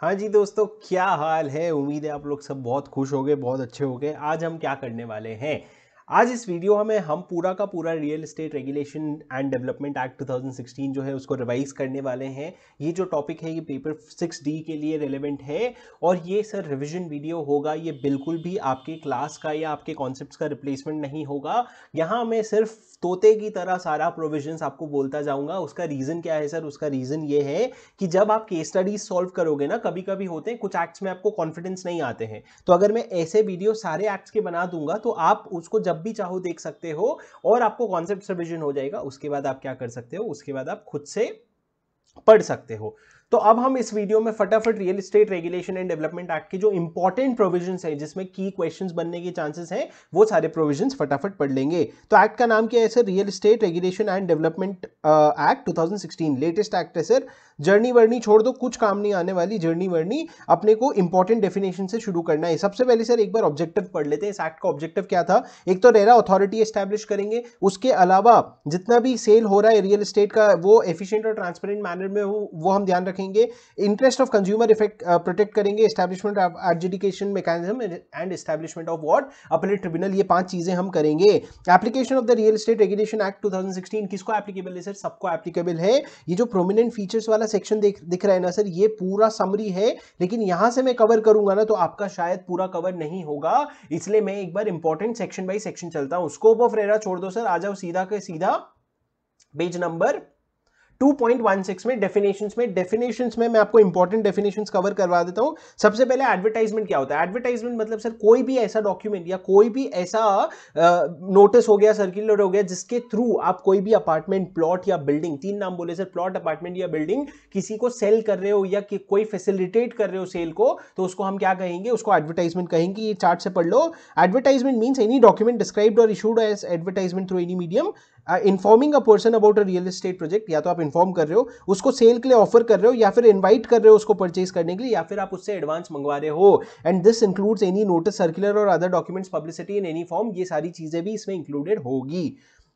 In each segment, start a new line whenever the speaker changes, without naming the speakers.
हाँ जी दोस्तों क्या हाल है उम्मीद है आप लोग सब बहुत खुश हो गए बहुत अच्छे हो गए आज हम क्या करने वाले हैं आज इस वीडियो में हम पूरा का पूरा real estate regulation and development act 2016 जो है उसको रिवाइज करने वाले हैं ये जो टॉपिक है ये पेपर 6D के लिए रेलेवेंट है और ये सर रिवीजन वीडियो होगा ये बिल्कुल भी आपके क्लास का या आपके कॉन्सेप्ट्स का रिप्लेसमेंट नहीं होगा यहाँ हमें सिर्फ तोते की तरह सारा प्रोविजन आपको बोलता जाऊंगा उसका रीजन क्या है सर उसका रीजन ये है कि जब आप केस स्टडीज सॉल्व करोगे ना कभी कभी होते हैं कुछ एक्ट्स में आपको कॉन्फिडेंस नहीं आते हैं तो अगर मैं ऐसे वीडियो सारे एक्ट्स के बना दूंगा तो आप उसको जब भी चाहो देख सकते हो और आपको कॉन्सेप्ट रिविजन हो जाएगा उसके बाद आप क्या कर सकते हो उसके बाद आप खुद से पढ़ सकते हो तो अब हम इस वीडियो में फटाफट real estate regulation and development act के जो इंपॉर्टेंट प्रोविजन है जिसमें की क्वेश्चन बनने के चांसेस हैं वो सारे प्रोविजन फटाफट पढ़ लेंगे तो एक्ट का नाम क्या है sir real estate regulation and development act two latest act है सर जर्नी वर्नी छोड़ दो कुछ काम नहीं आने वाली जर्नी वर्नी अपने को इंपॉर्टेंट डेफिनेशन से शुरू करना है सबसे पहले सर एक बार ऑब्जेक्टिव पढ़ लेते हैं इस एक्ट का ऑब्जेक्टिव क्या था एक तो रेरा अथॉरिटी एस्टेब्लिश करेंगे उसके अलावा जितना भी सेल हो रहा है रियल इस्टेट का वो एफिशियंट और ट्रांसपेरेंट मैनर में हो वो हम ध्यान रखेंगे interest of consumer effect protect करेंगे establishment of adjudication mechanism and establishment of what अपने ट्रिब्यूनल ये पांच चीजें हम करेंगे application of the real state regulation act 2016 किसको एप्लीकेबल है सर सबको एप्लीकेबल है ये जो प्रोमिनेंट फीचर्स वाला सेक्शन दिख दिख रहा है ना सर ये पूरा समरी है लेकिन यहां से मैं कवर करूंगा ना तो आपका शायद पूरा कवर नहीं होगा इसलिए मैं एक बार इंपॉर्टेंट सेक्शन बाई सेक्शन चलता हूं स्कोप ऑफ रेरा छोड़ दो सर आ जाओ सीधा के सीधा पेज नंबर 2.16 में डेफिनेशन में डेफिनेशन में मैं आपको इंपॉर्टेंट डेफिनेशन कवर करवा देता हूं सबसे पहले एडवर्टाइजमेंट क्या होता है एडवर्टाइजमेंट मतलब सर कोई भी ऐसा डॉक्यूमेंट या कोई भी ऐसा नोटिस हो गया सर्कुलर हो गया जिसके थ्रू आप कोई भी अपार्टमेंट प्लॉट या बिल्डिंग तीन नाम बोले सर प्लॉट अपार्टमेंट या बिल्डिंग किसी को सेल कर रहे हो या कि कोई फेसिलिटेट कर रहे हो सेल को तो उसको हम क्या कहेंगे उसको एडवर्टाइजमेंट कहेंगे ये चार्ट से पढ़ लो advertisement means any document describe or issued as advertisement through any medium informing a person about a real estate project या तो आप इन्फॉर्म कर रहे हो उसको सेल के लिए ऑफर कर रहे हो या फिर इन्वाइट कर रहे हो उसको परचेज करने के लिए या फिर आप उससे एडवांस मंगवा रहे हो and this includes any notice circular or other documents publicity in any form ये सारी चीज़ें भी इसमें इंक्लूडेड होगी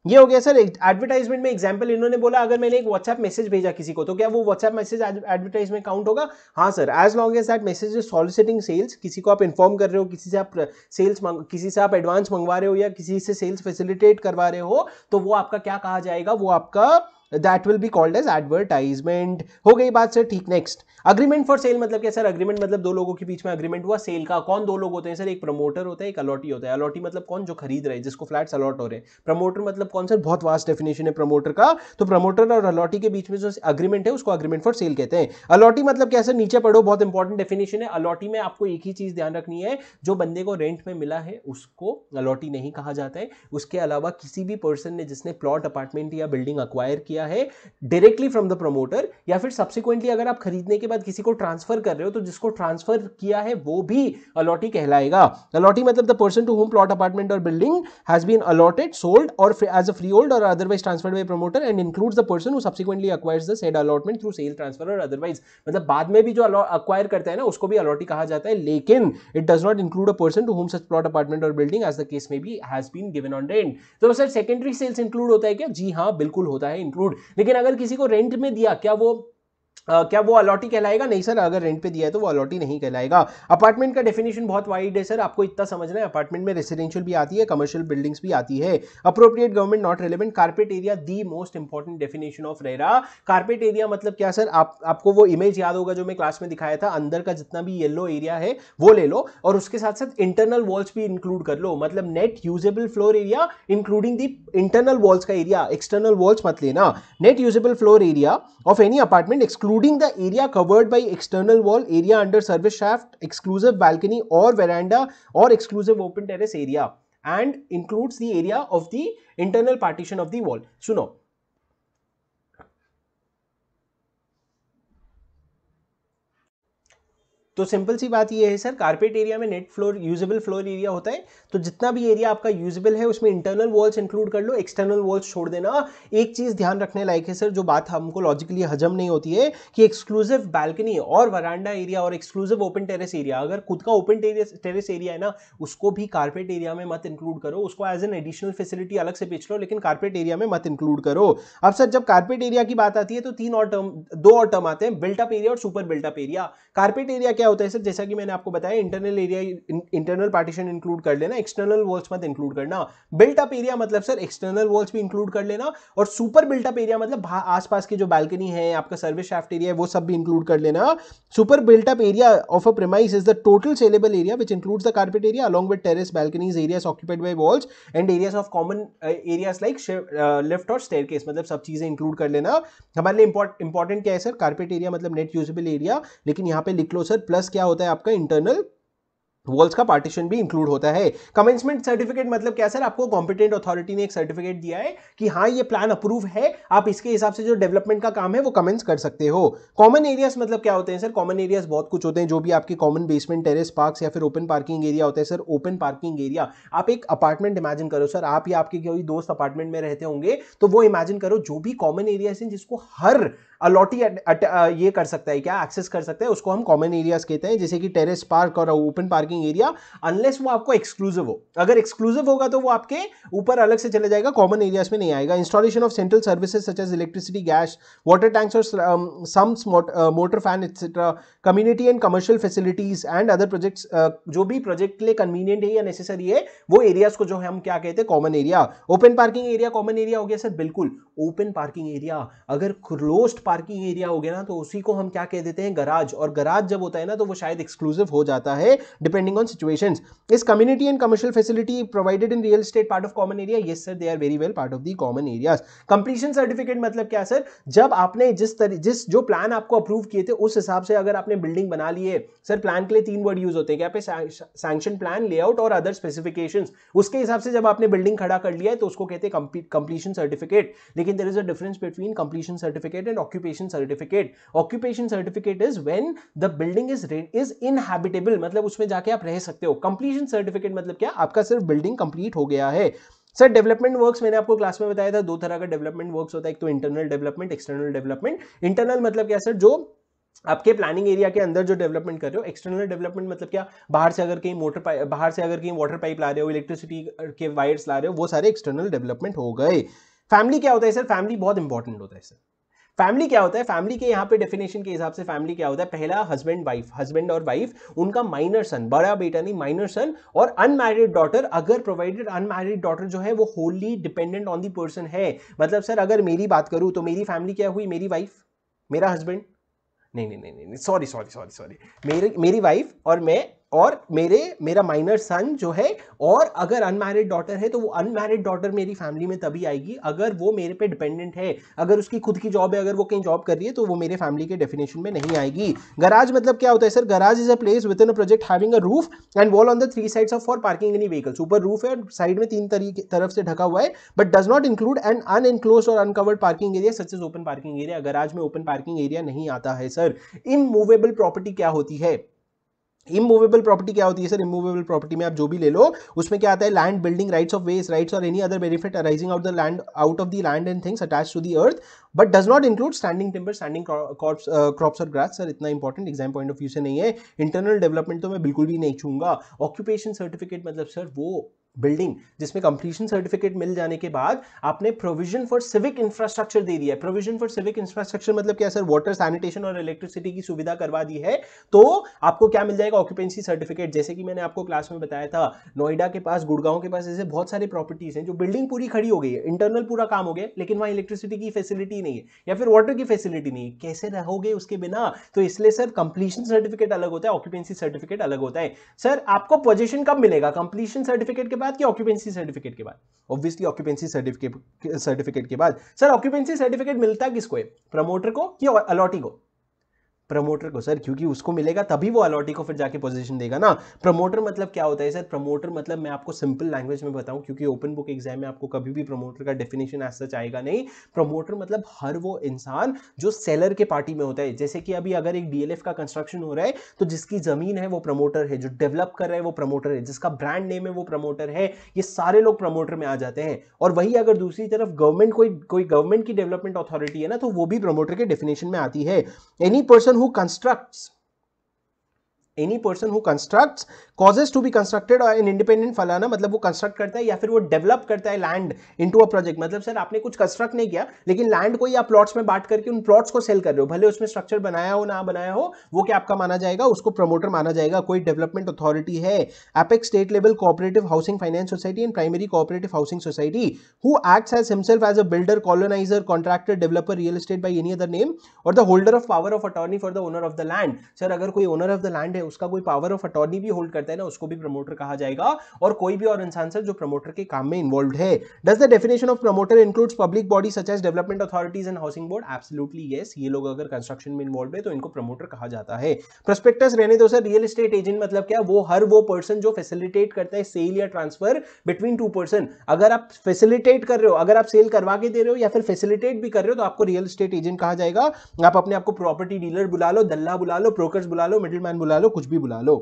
ये हो गया सर एडवर्टाइजमेंट में एग्जाम्पल इन्होंने बोला अगर मैंने एक व्हाट्सएप मैसेज भेजा किसी को तो क्या वो व्हाट्सएप मैसेज एडवर्टाइजमेंट काउंट होगा हाँ sir as long as that message is soliciting sales किसी को आप इन्फॉर्म कर रहे हो किसी से आप सेल्स किसी से आप एडवांस मंगवा रहे हो या किसी से सेल्स फैसिलिटेट करवा रहे हो तो वो आपका क्या कहा जाएगा वो आपका that will be called as advertisement हो गई बात सर ठीक नेक्स्ट अग्रीमेंट फॉर सेल मतलब क्या सर अग्रीमेंट मतलब दो लोगों के बीच में अग्रीमेंट हुआ सेल का कौन दो लोग होते हैं सर एक प्रमोटर होता है एक अलॉटी होता है अलॉटी मतलब कौन जो खरीद रहे हैं जिसको फ्लैट अलॉट हो रहे हैं प्रमोटर मतलब कौन सर बहुत वास्ट डेफिनेशन है प्रमोटर का तो प्रमोटर और अलॉटी के बीच में जो अग्रीमेंट है उसको अग्रीमेंट फॉर सेल कहते हैं अलॉटी मतलब क्या सर नीचे पढ़ो बहुत इंपॉर्टेंट डेफिनेशन है अलॉटी में आपको एक ही चीज ध्यान रखनी है जो बंदे को रेंट में मिला है उसको अलॉटी नहीं कहा जाता है उसके अलावा किसी भी पर्सन ने जिसने प्लॉट अपार्टमेंट या बिल्डिंग अक्वायर किया लिया है डायरेक्टली फ्रॉम द प्रमोटर या फिर सब्सिक्वेंटली अगर आप खरीदने के बाद किसी को ट्रांसफर कर रहे हो तो जिसको ट्रांसफर किया है वो भी अलॉटी कहलाएगा अलॉटी मतलब the person to whom plot apartment और building has been allotted sold or as a freehold or otherwise transfer by promoter and includes the person subsequently acquires the said allotment through sale transfer or otherwise मतलब बाद में भी जो acquire करता है ना उसको भी अलॉटी कहा जाता है लेकिन it does not include a person to whom such plot apartment और बिल्डिंग एज द केस में भी has been given on rent तो सर सेकेंडरी सेल्स इंक्लूड होता है क्या जी हाँ बिल्कुल होता है इंक्लूड लेकिन अगर किसी को रेंट में दिया क्या वो क्या वो अलॉटी कहलाएगा नहीं सर अगर रेंट पे दिया है तो वो अलॉटी नहीं कहलाएगा अपार्टमेंट का डेफिनेशन बहुत वाइड है सर आपको इतना समझना है अपार्टमेंट में रेसिडेंशियल भी आती है कमर्शियल बिल्डिंग्स भी आती है appropriate government not relevant carpet area the most important definition of RERA carpet area मतलब क्या सर आप आपको वो इमेज याद होगा जो मैं क्लास में दिखाया था अंदर का जितना भी येलो एरिया है वो ले लो और उसके साथ साथ इंटरनल वॉल्स भी इंक्लूड कर लो मतलब net usable floor area including the internal walls का एरिया एक्सटर्नल वॉल्स मत लेना net usable floor area of any apartment exclude including the area covered by external wall, area under service shaft, exclusive balcony or veranda or exclusive open terrace area and includes the area of the internal partition of the wall. So now तो simple सी बात ये है sir carpet area में net floor usable floor area होता है तो जितना भी एरिया आपका यूजेबल है उसमें इंटरनल वॉल्स इंक्लूड कर लो एक्सटर्नल वॉल्स छोड़ देना एक चीज़ ध्यान रखने लायक है सर जो बात हमको लॉजिकली हजम नहीं होती है कि एक्सक्लूसिव बालकनी और वरांडा एरिया और एक्सक्लूसिव ओपन टेरेस एरिया अगर खुद का ओपन टेरेस एरिया है ना उसको भी कारपेट एरिया में मत इंक्लूड करो उसको एज एन एडिशनल फैसिलिटी अलग से बेच लो लेकिन कारपेट एरिया में मत इंक्लूड करो अब सर जब कारपेट एरिया की बात आती है तो तीन और टर्म दो और टर्म आते हैं बिल्टअप एरिया और super built up area carpet area क्या क्या होता है सर जैसा कि मैंने आपको बताया internal area internal partition include कर लेना एक्सटर्नल वॉल्स मत इंक्लूड करना बिल्ट अप एरिया मतलब सर एक्सटर्नल वॉल्स भी इंक्लूड कर लेना और सुपर बिल्ट अप एरिया मतलब आसपास की जो बालकनी है आपका सर्विस शाफ्ट एरिया है वो सब भी इंक्लूड कर लेना super built up area of a premise is the total saleable area which includes the carpet area along with terrace balconies areas occupied by walls and areas of common areas like lift or stair मतलब सब चीजें include कर लेना हमारे लिए important क्या है sir carpet area मतलब नेट यूजेबल एरिया लेकिन यहाँ पे लिख लो सर प्लस प्लस क्या होता है आपका इंटरनल वॉल्स का पार्टीशन भी इंक्लूड होता है कमेंसमेंट सर्टिफिकेट मतलब क्या सर आपको कॉम्पिटेंट अथॉरिटी ने एक सर्टिफिकेट दिया है कि हाँ ये प्लान अप्रूव है आप इसके हिसाब से जो डेवलपमेंट का काम है वो कमेंस कर सकते हो कॉमन एरियाज मतलब क्या होते हैं सर कॉमन एरियाज बहुत कुछ होते हैं जो भी आपके कॉमन बेसमेंट टेरेस पार्क या फिर ओपन पार्किंग एरिया होता है सर ओपन पार्किंग एरिया आप एक अपार्टमेंट इमेजिन करो सर आप या आपके कोई दोस्त अपार्टमेंट में रहते होंगे तो वो इमेजिन करो जो भी कॉमन एरियाज हैं जिसको हर अलॉटी ये कर सकता है क्या एक्सेस कर सकता है उसको हम कॉमन एरियाज कहते हैं जैसे कि टेरेस पार्क और ओपन पार्किंग एरिया अनलेस वो आपको एक्सक्लूसिव हो अगर एक्सक्लूसिव होगा तो वो आपके ऊपर अलग से चले जाएगा कॉमन एरियाज में नहीं आएगा installation of central services such as electricity gas water tanks or sumps motor fan etcetera community and commercial facilities and other project जो भी प्रोजेक्ट के लिए कन्वीनियंट है या नेसेसरी है वो एरियाज को जो है हम क्या कहते हैं common area open parking area common area हो गया सर बिल्कुल ओपन पार्किंग एरिया अगर क्लोज्ड पार्किंग एरिया हो गया ना तो उसी को हम क्या कह देते हैं गराज और गराज जब होता है ना तो वो शायद एक्सक्लूसिव हो जाता है डिपेंडिंग ऑन सिचुएशन इस community and commercial facility provided in real state part of common area ये sir they are very well part of the common areas completion certificate मतलब क्या सर जब आपने जिस तरह जिस जो प्लान आपको अप्रूव किए थे उस हिसाब से अगर आपने बिल्डिंग बना ली है सर प्लान के लिए तीन वर्ड यूज होते हैं क्या पे सैंक्शन प्लान लेआउट और अदर स्पेसिफिकेशन उसके हिसाब से जब आपने बिल्डिंग खड़ा कर लिया है तो उसको कहते हैं कंप्लीशन सर्टिफिकेट लेकिन there is a difference between completion certificate and certificate certificate certificate is when when the building is is inhabitable मतलब उसमें जाके आप रह सकते हो कंप्लीशन सर्टिफिकेट मतलब क्या आपका सिर्फ बिल्डिंग कंप्लीट हो गया है सर डेवलपमेंट वर्क्स मैंने आपको क्लास में बताया था दो तरह का डेवलपमेंट वर्क्स होता है एक तो internal development external development internal मतलब क्या सर जो आपके प्लानिंग एरिया के अंदर जो डेवलपमेंट कर रहे हो एक्सटर्नल डेवलपमेंट मतलब क्या बाहर से अगर कहीं मोटर बाहर से अगर कहीं वाटर पाइप ला रहे हो इलेक्ट्रिसिटी के वायर्स ला रहे हो वो सारे एक्सटर्नल डेवलपमेंट हो गए फैमिली क्या होता है सर फैमिली बहुत इंपॉर्टेंट होता है सर फैमिली क्या होता है फैमिली के यहाँ पे डेफिनेशन के हिसाब से फैमिली क्या होता है पहला हस्बैंड वाइफ हस्बैंड और वाइफ उनका माइनर सन बड़ा बेटा नहीं माइनर सन और अनमैरिड डॉटर अगर प्रोवाइडेड अनमैरिड डॉटर जो है वो wholly dependent on the person है मतलब सर अगर मेरी बात करूँ तो मेरी फैमिली क्या हुई मेरी वाइफ मेरा हस्बैंड नहीं नहीं नहीं नहीं सॉरी सॉरी सॉरी सॉरी मेरी मेरी वाइफ और मैं और मेरे मेरा माइनर सन जो है और अगर अनमैरिड डॉटर है तो वो अनमैरिड डॉटर मेरी फैमिली में तभी आएगी अगर वो मेरे पे डिपेंडेंट है अगर उसकी खुद की जॉब है अगर वो कहीं जॉब कर रही है तो वो मेरे फैमिली के डेफिनेशन में नहीं आएगी गराज मतलब क्या होता है sir garage is a place within a project having a roof and wall on the three sides of for parking any vehicles ऊपर रूफ है और साइड में तीन तरीके तरफ से ढका हुआ है but does not include an unenclosed or uncovered parking area such as open parking area garage में ओपन पार्किंग एरिया नहीं आता है सर इमूवेबल प्रॉपर्टी क्या होती है इमूवेबल प्रॉपर्टी क्या होती है सर इमूवेबल प्रॉपर्टी में आप जो भी ले लो उसमें क्या आता है land building rights of waste rights or any other benefit arising out the land out of the land and things attach to the earth but does not include standing timber standing crops or grass sir इतना important exam point of view से नहीं है internal development तो मैं बिल्कुल भी नहीं छूंगा ऑक्यूपेशन सर्टिफिकेट मतलब सर वो बिल्डिंग जिसमें कंप्लीशन सर्टिफिकेट मिल जाने के बाद आपने प्रोविजन फॉर सिविक इंफ्रास्ट्रक्चर दे दिया है प्रोविजन फॉर सिविक इंफ्रास्ट्रक्चर मतलब क्या सर वाटर सैनिटेशन और इलेक्ट्रिसिटी की सुविधा करवा दी है तो आपको क्या मिल जाएगा ऑक्यूपेंसी सर्टिफिकेट जैसे कि मैंने आपको क्लास में बताया था नोएडा के पास गुड़गांव के पास ऐसे बहुत सारे प्रॉपर्टीज हैं जो बिल्डिंग पूरी खड़ी हो गई है इंटरनल पूरा काम हो गया लेकिन वहां इलेक्ट्रिसिटी की फैसिलिटी नहीं है या फिर वाटर की फैसिलिटी नहीं है कैसे रहोगे उसके बिना तो इसलिए सर कंप्लीशन सर्टिफिकेट अलग होता है ऑक्यूपेंसी सर्टिफिकेट अलग होता है सर आपको पोजिशन कब मिलेगा कंप्लीशन सर्टिफिकेट के बाद कि ऑक्यूपेंसी सर्टिफिकेट के बाद ऑब्वियसली ऑक्यूपेंसी सर्टिफिकेट सर्टिफिकेट के बाद सर ऑक्यूपेंसी सर्टिफिकेट मिलता है किसको है प्रमोटर को कि अलॉटी को प्रमोटर को सर क्योंकि उसको मिलेगा तभी वो अलॉटी को फिर जाके पोजीशन देगा ना प्रमोटर मतलब क्या होता है सर प्रमोटर मतलब मैं आपको सिंपल लैंग्वेज में बताऊं क्योंकि ओपन बुक एग्जाम में आपको कभी भी प्रमोटर का डेफिनेशन ऐसा चाहेगा नहीं प्रमोटर मतलब हर वो इंसान जो सेलर के पार्टी में होता है जैसे कि अभी अगर एक डीएलएफ का कंस्ट्रक्शन हो रहा है तो जिसकी जमीन है वो प्रमोटर है जो डेवलप कर रहा है वो प्रमोटर है जिसका ब्रांड नेम है वो प्रमोटर है ये सारे लोग प्रमोटर में आ जाते हैं और वही अगर दूसरी तरफ गवर्नमेंट कोई कोई गवर्नमेंट की डेवलपमेंट अथॉरिटी है ना तो वो भी प्रमोटर के डेफिनेशन में आती है any person who constructs any person who construct causes to be constructed or an independent फलाना मतलब वो कंस्ट्रक्ट करता है या फिर वो डेवलप करता है land into a project मतलब सर आपने कुछ कंस्ट्रक्ट नहीं किया लेकिन लैंड को या प्लॉट्स में बांट करके उन प्लॉट्स को सेल कर रहे हो भले उसमें स्ट्रक्चर बनाया हो ना बनाया हो वो क्या आपका माना जाएगा उसको प्रमोटर माना जाएगा कोई डेवलपमेंट अथॉरिटी है apex state level cooperative housing finance society and primary cooperative housing society who acts as himself as a builder colonizer contractor developer real estate by any other name or the holder of power of attorney for the owner of the land sir अगर कोई owner of the land है उसका कोई power of attorney भी hold करता है ना उसको भी प्रमोटर कहा जाएगा और कोई भी और इंसान सर जो प्रमोटर के काम में इन्वॉल्व है does the definition of promoter includes public body such as development authorities and housing board absolutely yes ये लोग अगर कंस्ट्रक्शन में इन्वॉल्व है तो इनको प्रमोटर कहा जाता है प्रोस्पेक्टस रहने दो सर रियल स्टेट एजेंट मतलब क्या वो हर वो पर्सन जो फैसिलिटेट करता है सेल या ट्रांसफर बिटवीन टू पर्सन अगर आप फैसिलिटेट कर रहे हो अगर आप सेल करवा के दे रहे हो या फिर फैसिलिटेट भी कर रहे हो तो आपको रियल स्टेट एजेंट कहा जाएगा आप अपने आपको प्रॉपर्टी डीलर बुला लो दल्ला बुला लो ब्रोकर्स बुला लो मिडिल बुला लो कुछ भी बुला लो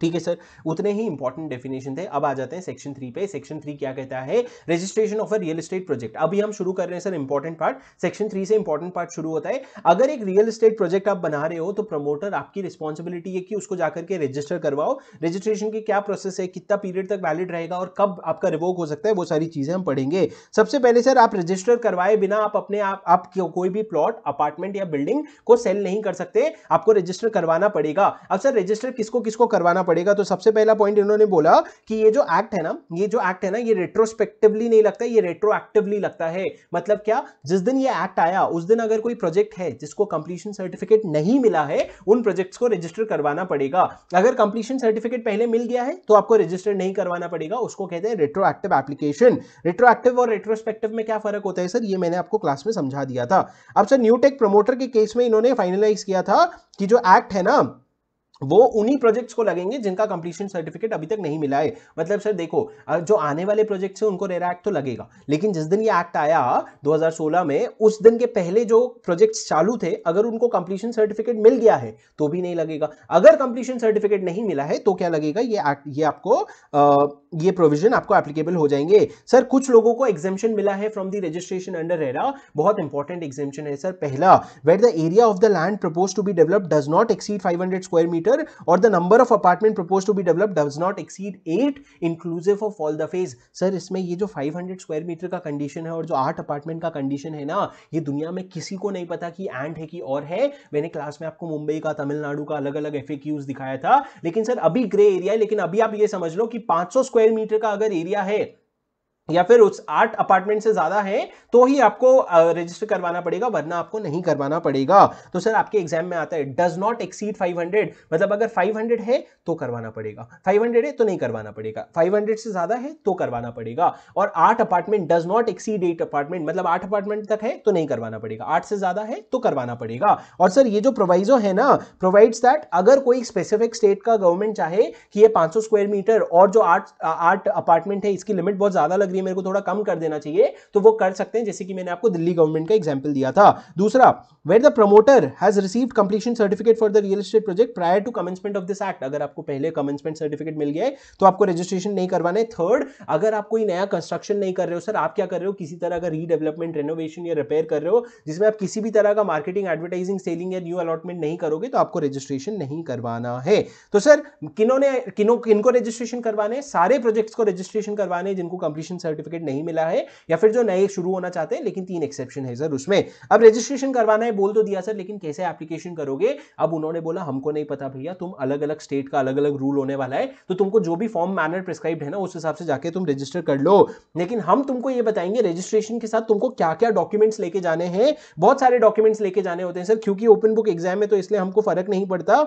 ठीक है सर उतने ही इंपॉर्टेंट डेफिनेशन थे अब आ जाते हैं सेक्शन थ्री पे सेक्शन थ्री क्या कहता है registration of a real estate project अभी हम शुरू कर रहे हैं sir important part section three से इंपॉर्टेंट पार्ट शुरू होता है अगर एक रियल एस्टेट प्रोजेक्ट आप बना रहे हो तो प्रमोटर आपकी रिस्पॉन्सिबिलिटी है कि उसको जाकर के रजिस्टर करवाओ रजिस्ट्रेशन की क्या प्रोसेस है कितना पीरियड तक वैलिड रहेगा और कब आपका रिवोक हो सकता है वो सारी चीजें हम पढ़ेंगे सबसे पहले सर आप रजिस्टर करवाए बिना आप अपने आप, कोई भी प्लॉट अपार्टमेंट या बिल्डिंग को सेल नहीं कर सकते आपको रजिस्टर करवाना पड़ेगा अब सर रजिस्टर किसको किसको करवाना करना पड़ेगा तो सबसे पहला पॉइंट इन्होंने बोला कि ये जो एक्ट है ना ये जो एक्ट है ना ये रेट्रोस्पेक्टिवली नहीं लगता ये रेट्रोएक्टिवली लगता है मतलब क्या जिस दिन ये एक्ट आया उस दिन अगर कोई प्रोजेक्ट है जिसको कंप्लीशन सर्टिफिकेट नहीं मिला है उन प्रोजेक्ट्स को रजिस्टर करवाना पड़ेगा अगर कंप्लीशन सर्टिफिकेट पहले मिल गया है तो आपको रजिस्टर नहीं करवाना पड़ेगा उसको कहते हैं रेट्रोएक्टिव एप्लीकेशन रेट्रोएक्टिव और रेट्रोस्पेक्टिव में क्या फर्क होता है सर ये मैंने आपको क्लास में समझा दिया था अब सर न्यू टेक प्रमोटर के केस में इन्होंने फाइनलाइज किया था कि जो एक्ट है ना वो उन्हीं प्रोजेक्ट्स को लगेंगे जिनका कंप्लीशन सर्टिफिकेट अभी तक नहीं मिला है मतलब सर देखो जो आने वाले प्रोजेक्ट्स हैं उनको रेरा एक्ट तो लगेगा लेकिन जिस दिन ये एक्ट आया 2016 में उस दिन के पहले जो प्रोजेक्ट्स चालू थे अगर उनको कंप्लीशन सर्टिफिकेट मिल गया है तो भी नहीं लगेगा अगर कंप्लीशन सर्टिफिकेट नहीं मिला है तो क्या लगेगा ये एक्ट ये आपको आ, ये प्रोविजन आपको एप्लीकेबल हो जाएंगे सर कुछ लोगों को एग्जेम्पन मिला है from the registration under RERA बहुत इंपॉर्टेंट एग्जेम्पन है सर पहला where the area of the land propose to be develop does not exceed five square meter meter और the number of apartment propose to be develop does not exceed eight inclusive of all the phase sir इसमें ये जो 500 square metre का condition है और जो आठ apartment का कंडीशन है ना ये दुनिया में किसी को नहीं पता कि एंड है कि और है मैंने क्लास में आपको मुंबई का तमिलनाडु का अलग अलग एफ दिखाया था लेकिन सर अभी ग्रे एरिया है लेकिन अभी आप ये समझ लो कि पांच स्क्वायर मीटर का अगर एरिया है या फिर उस आठ अपार्टमेंट से ज्यादा है तो ही आपको रजिस्टर करवाना पड़ेगा वरना आपको नहीं करवाना पड़ेगा तो सर आपके एग्जाम में आता है डज नॉट एक्सीड 500 मतलब अगर 500 है तो करवाना पड़ेगा 500 है तो नहीं करवाना पड़ेगा 500 से ज्यादा है तो करवाना पड़ेगा और आठ apartment does not exceed eight apartment मतलब आठ अपार्टमेंट तक है तो नहीं करवाना पड़ेगा आठ से ज्यादा है तो करवाना पड़ेगा और सर ये जो प्रोवाइजो है ना प्रोवाइड्स दैट अगर कोई स्पेसिफिक स्टेट का गवर्नमेंट चाहे कि ये पांच स्क्वायर मीटर और जो आठ आठ अपार्टमेंट है इसकी लिमिट बहुत ज्यादा लग भी मेरे को थोड़ा कम कर देना चाहिए तो वो कर सकते हैं जैसे कि मैंने आपको दिल्ली गवर्नमेंट का एग्जाम्पल दिया था दूसरा where the promoter has receive completion certificate for the real estate project prior to commencement of this act अगर आपको पहले कमेंसमेंट सर्टिफिकेट मिल गया है तो आपको रजिस्ट्रेशन नहीं करवाना है थर्ड अगर आप कोई नया कंस्ट्रक्शन नहीं कर रहे हो सर आप क्या कर रहे हो किसी तरह का रीडेवलपमेंट रेनोवेशन या रिपेयर कर रहे हो जिसमें आप किसी भी तरह का मार्केटिंग एडवर्टाइजिंग सेलिंग या न्यू अलॉटमेंट नहीं करोगे तो आपको रजिस्ट्रेशन नहीं करवाना है तो सर किनों ने किन्हों किनको रजिस्ट्रेशन करवाने सारे प्रोजेक्ट्स को रजिस्ट्रेशन करवाने जिनको कंप्लीशन सर्टिफिकेट नहीं मिला है या फिर जो नए शुरू होना चाहते हैं लेकिन तीन एक्सेप्शन है सर उसमें अब रजिस्ट्रेशन करवाना है बोल तो दिया सर लेकिन कैसे एप्लीकेशन करोगे अब उन्होंने बोला हमको नहीं पता भैया तुम अलग अलग स्टेट का अलग अलग रूल होने वाला है तो तुमको जो भी फॉर्म मैनर प्रिस्क्राइब है ना उस हिसाब से जाके तुम रजिस्टर कर लो लेकिन हम तुमको ये बताएंगे रजिस्ट्रेशन के साथ तुमको क्या क्या डॉक्यूमेंट्स लेके जाने हैं बहुत सारे डॉक्यूमेंट्स लेके जाने होते हैं सर क्योंकि ओपन बुक एग्जाम है तो इसलिए हमको फर्क नहीं पड़ता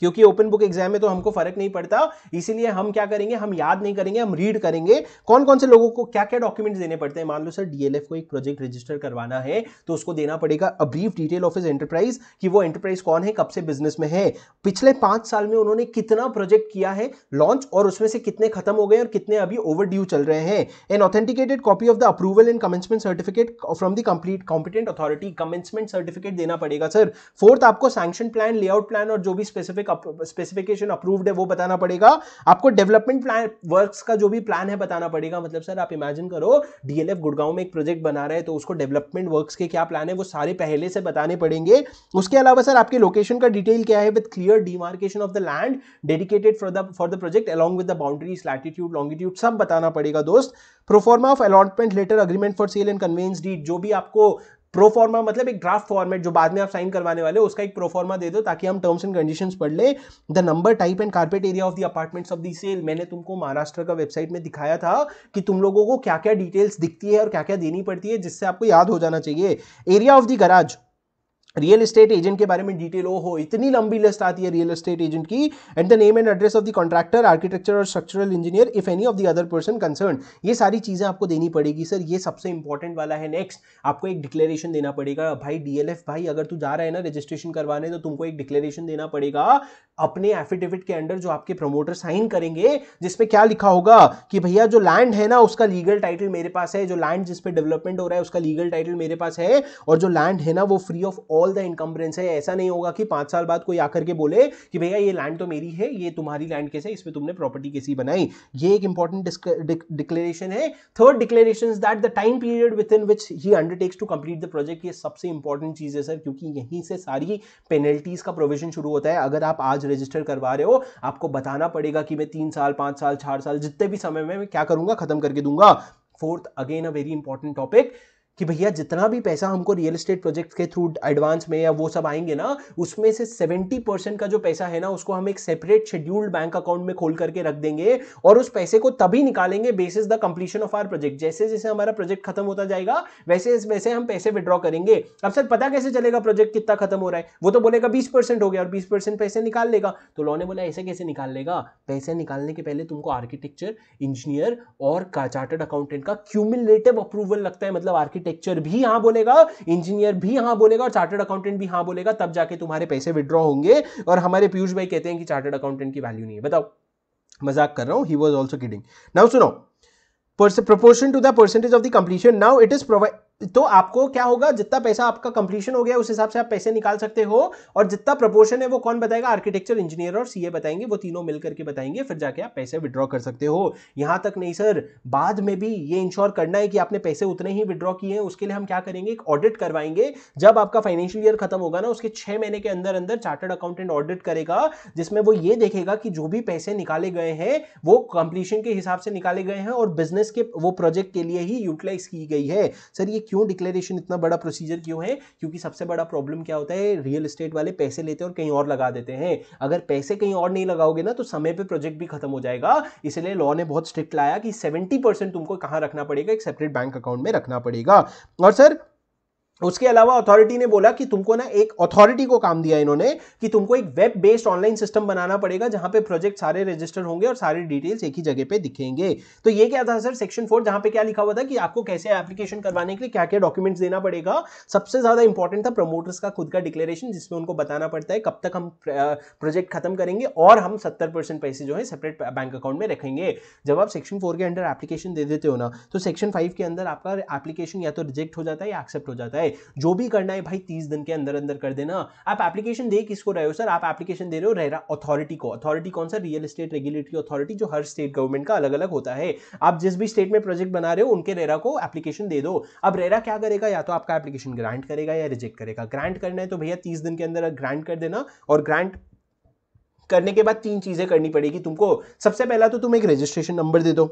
क्योंकि ओपन बुक एग्जाम में तो हमको फर्क नहीं पड़ता इसीलिए हम क्या करेंगे हम याद नहीं करेंगे हम रीड करेंगे कौन कौन से लोगों को क्या क्या डॉक्यूमेंट्स देने पड़ते हैं मान लो सर डीएलएफ को एक प्रोजेक्ट रजिस्टर करवाना है तो उसको देना पड़ेगा a brief detail of is enterprise कि वो एंटरप्राइज कौन है कब से बिजनेस में है पिछले पांच साल में उन्होंने कितना प्रोजेक्ट किया है लॉन्च और उसमें से कितने खत्म हो गए और कितने अभी ओवर चल रहे हैं an authenticated copy of the approval and commencement certificate from the complete competent authority commencement certificate देना पड़ेगा सर फोर्थ आपको सैक्शन प्लान लेआउट प्लान और जो भी स्पेसिफिक स्पेसिफिक स्पेसिफिकेशन अप्रूव्ड है वो बताना पड़ेगा आपको डेवलपमेंट प्लान वर्क का जो भी प्लान है बताना पड़ेगा मतलब सर आप इमेजिन करो डीएलएफ गुड़गांव में एक प्रोजेक्ट बना रहे हैं तो उसको डेवलपमेंट वर्क के क्या प्लान है वो सारे पहले से बताने पड़ेंगे उसके अलावा सर आपके लोकेशन का डिटेल क्या है with clear demarcation of the land dedicated for the for the project along with the boundaries latitude longitude सब बताना पड़ेगा दोस्त proforma of allotment letter agreement for sale and conveyance deed जो भी आपको प्रोफॉर्मा मतलब एक ड्राफ्ट फॉर्मेट जो बाद में आप साइन करवाने वाले हो उसका एक प्रोफॉर्मा दे दो ताकि हम टर्म्स एंड कंडीशंस पढ़ ले the number type and carpet area of the apartments of the sale मैंने तुमको महाराष्ट्र का वेबसाइट में दिखाया था कि तुम लोगों को क्या क्या डिटेल्स दिखती है और क्या क्या देनी पड़ती है जिससे आपको याद हो जाना चाहिए area of the garage real estate agent के बारे में डिटेल हो इतनी लंबी लिस्ट आती है रियल एस्टेट एजेंट की and the name and address of the contractor architecture और structural engineer if any of the other person concern ये सारी चीज़ें आपको देनी पड़ेगी सर ये सबसे इंपॉर्टेंट वाला है नेक्स्ट आपको एक डिक्लेरेशन देना पड़ेगा भाई डीएलएफ भाई अगर तू जा रहा है ना रजिस्ट्रेशन करवाने तो तुमको एक डिक्लेरेशन देना पड़ेगा अपने एफिडेविट के अंडर जो आपके प्रमोटर साइन करेंगे जिसमें क्या लिखा होगा कि भैया जो लैंड है ना उसका लीगल टाइटल मेरे पास है जो लैंड जिसपे डेवलपमेंट हो रहा है उसका लीगल टाइटल मेरे पास है और जो लैंड है ना वो free of all all the encumbrance है ऐसा नहीं होगा कि पांच साल बाद कोई आकर के बोले कि भैया ये लैंड तो मेरी है ये तुम्हारी लैंड कैसे इस पर तुमने प्रॉपर्टी कैसी बनाई ये एक इंपॉर्टेंट डिक्लेरेशन है third declaration that the time period within which he undertakes to complete the project ये सबसे इंपॉर्टेंट चीज़ है सर क्योंकि यहीं से सारी पेनल्टीज का प्रोविजन शुरू होता है अगर आप आज रजिस्टर करवा रहे हो आपको बताना पड़ेगा कि मैं तीन साल पांच साल चार साल जितने भी समय में मैं क्या करूंगा खत्म करके दूंगा fourth again a very important topic कि भैया जितना भी पैसा हमको रियल एस्टेट प्रोजेक्ट के थ्रू एडवांस में या वो सब आएंगे ना उसमें से 70 परसेंट का जो पैसा है ना उसको हम एक सेपरेट शेड्यूल्ड बैंक अकाउंट में खोल करके रख देंगे और उस पैसे को तभी निकालेंगे basis the completion of our project जैसे जैसे हमारा प्रोजेक्ट खत्म होता जाएगा वैसे वैसे हम पैसे विड्रॉ करेंगे अब सर पता कैसे चलेगा प्रोजेक्ट कितना खत्म हो रहा है वो तो बोलेगा बीस हो गया और बीस पैसे निकाल लेगा तो लॉ ने बोला ऐसे कैसे निकाल लेगा पैसे निकालने के पहले तुमको आर्किटेक्चर इंजीनियर और चार्टर्ड अकाउंटेंट का क्यूमिलेटिव अप्रूवल लगता है मतलब आर्किटेक्ट आर्किटेक्चर भी हाँ बोलेगा इंजीनियर भी हाँ बोलेगा और चार्टर्ड अकाउंटेंट भी हाँ बोलेगा तब जाके तुम्हारे पैसे विड्रॉ होंगे और हमारे पीयूष भाई कहते हैं कि चार्टर्ड अकाउंटेंट की वैल्यू नहीं है बताओ मजाक कर रहा हूं he was also kidding now सुनो proportion to the percentage of the completion now it is provide तो आपको क्या होगा जितना पैसा आपका कंप्लीशन हो गया उस हिसाब से आप पैसे निकाल सकते हो और जितना प्रपोर्शन है वो कौन बताएगा आर्किटेक्चर इंजीनियर और सीए बताएंगे वो तीनों मिलकर के बताएंगे फिर जाके आप पैसे विड्रॉ कर सकते हो यहां तक नहीं सर बाद में भी ये इंश्योर करना है कि आपने पैसे उतने ही विड्रॉ किए हैं उसके लिए हम क्या करेंगे एक ऑडिट करवाएंगे जब आपका फाइनेंशियल ईयर खत्म होगा ना उसके छह महीने के अंदर अंदर चार्टर्ड अकाउंटेंट ऑडिट करेगा जिसमें वो ये देखेगा कि जो भी पैसे निकाले गए हैं वो कंप्लीशन के हिसाब से निकाले गए हैं और बिजनेस के वो प्रोजेक्ट के लिए ही यूटिलाइज की गई है सर ये क्यों डिक्लेरेशन इतना बड़ा प्रोसीजर क्यों है क्योंकि सबसे बड़ा प्रॉब्लम क्या होता है रियल इस्टेट वाले पैसे लेते हैं और कहीं और लगा देते हैं अगर पैसे कहीं और नहीं लगाओगे ना तो समय पर प्रोजेक्ट भी खत्म हो जाएगा इसलिए लॉ ने बहुत स्ट्रिक्ट लाया कि सेवेंटी तुमको कहाँ रखना पड़ेगा एक सेपरेट बैंक अकाउंट में रखना पड़ेगा और सर उसके अलावा अथॉरिटी ने बोला कि तुमको ना एक अथॉरिटी को काम दिया इन्होंने कि तुमको एक वेब बेस्ड ऑनलाइन सिस्टम बनाना पड़ेगा जहां पे प्रोजेक्ट सारे रजिस्टर होंगे और सारे डिटेल्स एक ही जगह पे दिखेंगे तो ये क्या था सर सेक्शन फोर जहां पे क्या लिखा हुआ था कि आपको कैसे एप्लीकेशन करवाने के लिए क्या क्या डॉक्यूमेंट्स देना पड़ेगा सबसे ज्यादा इंपॉर्टेंट था प्रमोटर्स का खुद का डिक्लेरेशन जिसमें उनको बताना पड़ता है कब तक हम प्रोजेक्ट खत्म करेंगे और हम सत्तर पैसे जो है सेपरेट बैंक अकाउंट में रखेंगे जब आप सेक्शन फोर के अंडर एप्लीकेशन दे देते हो ना तो सेक्शन फाइव के अंदर आपका एप्लीकेशन या तो रिजेक्ट हो जाता है या एक्सेप्ट हो जाता है है जो भी करना है भाई तीस दिन के अंदर अंदर कर देना आप एप्लीकेशन दे किसको रहे हो सर आप एप्लीकेशन दे रहे हो रह रहा अथॉरिटी को अथॉरिटी कौन सा रियल स्टेट रेगुलेटरी अथॉरिटी जो हर स्टेट गवर्नमेंट का अलग अलग होता है आप जिस भी स्टेट में प्रोजेक्ट बना रहे हो उनके रेरा को एप्लीकेशन दे दो अब रेरा क्या करेगा या तो आपका एप्लीकेशन ग्रांट करेगा या रिजेक्ट करेगा ग्रांट करना है तो भैया तीस दिन के अंदर ग्रांट कर देना और ग्रांट करने के बाद तीन चीज़ें करनी पड़ेगी तुमको सबसे पहला तो तुम एक रजिस्ट्रेशन नंबर दे दो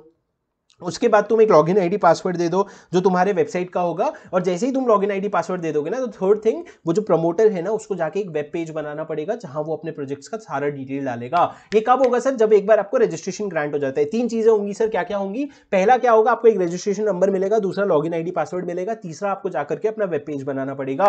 उसके बाद तुम एक लॉगिन आईडी पासवर्ड दे दो जो तुम्हारे वेबसाइट का होगा और जैसे ही तुम लॉगिन आईडी पासवर्ड दे दोगे ना तो थर्ड थिंग वो जो प्रमोटर है ना उसको जाके एक वेब पेज बनाना पड़ेगा जहां वो अपने प्रोजेक्ट्स का सारा डिटेल डालेगा ये कब होगा सर जब एक बार आपको रजिस्ट्रेशन ग्रांट हो जाता है तीन चीजें होंगी सर क्या क्या होंगी पहला क्या होगा आपको एक रजिस्ट्रेशन नंबर मिलेगा दूसरा लॉग इन पासवर्ड मिलेगा तीसरा आपको जाकर के अपना वेब पेज बनाना पड़ेगा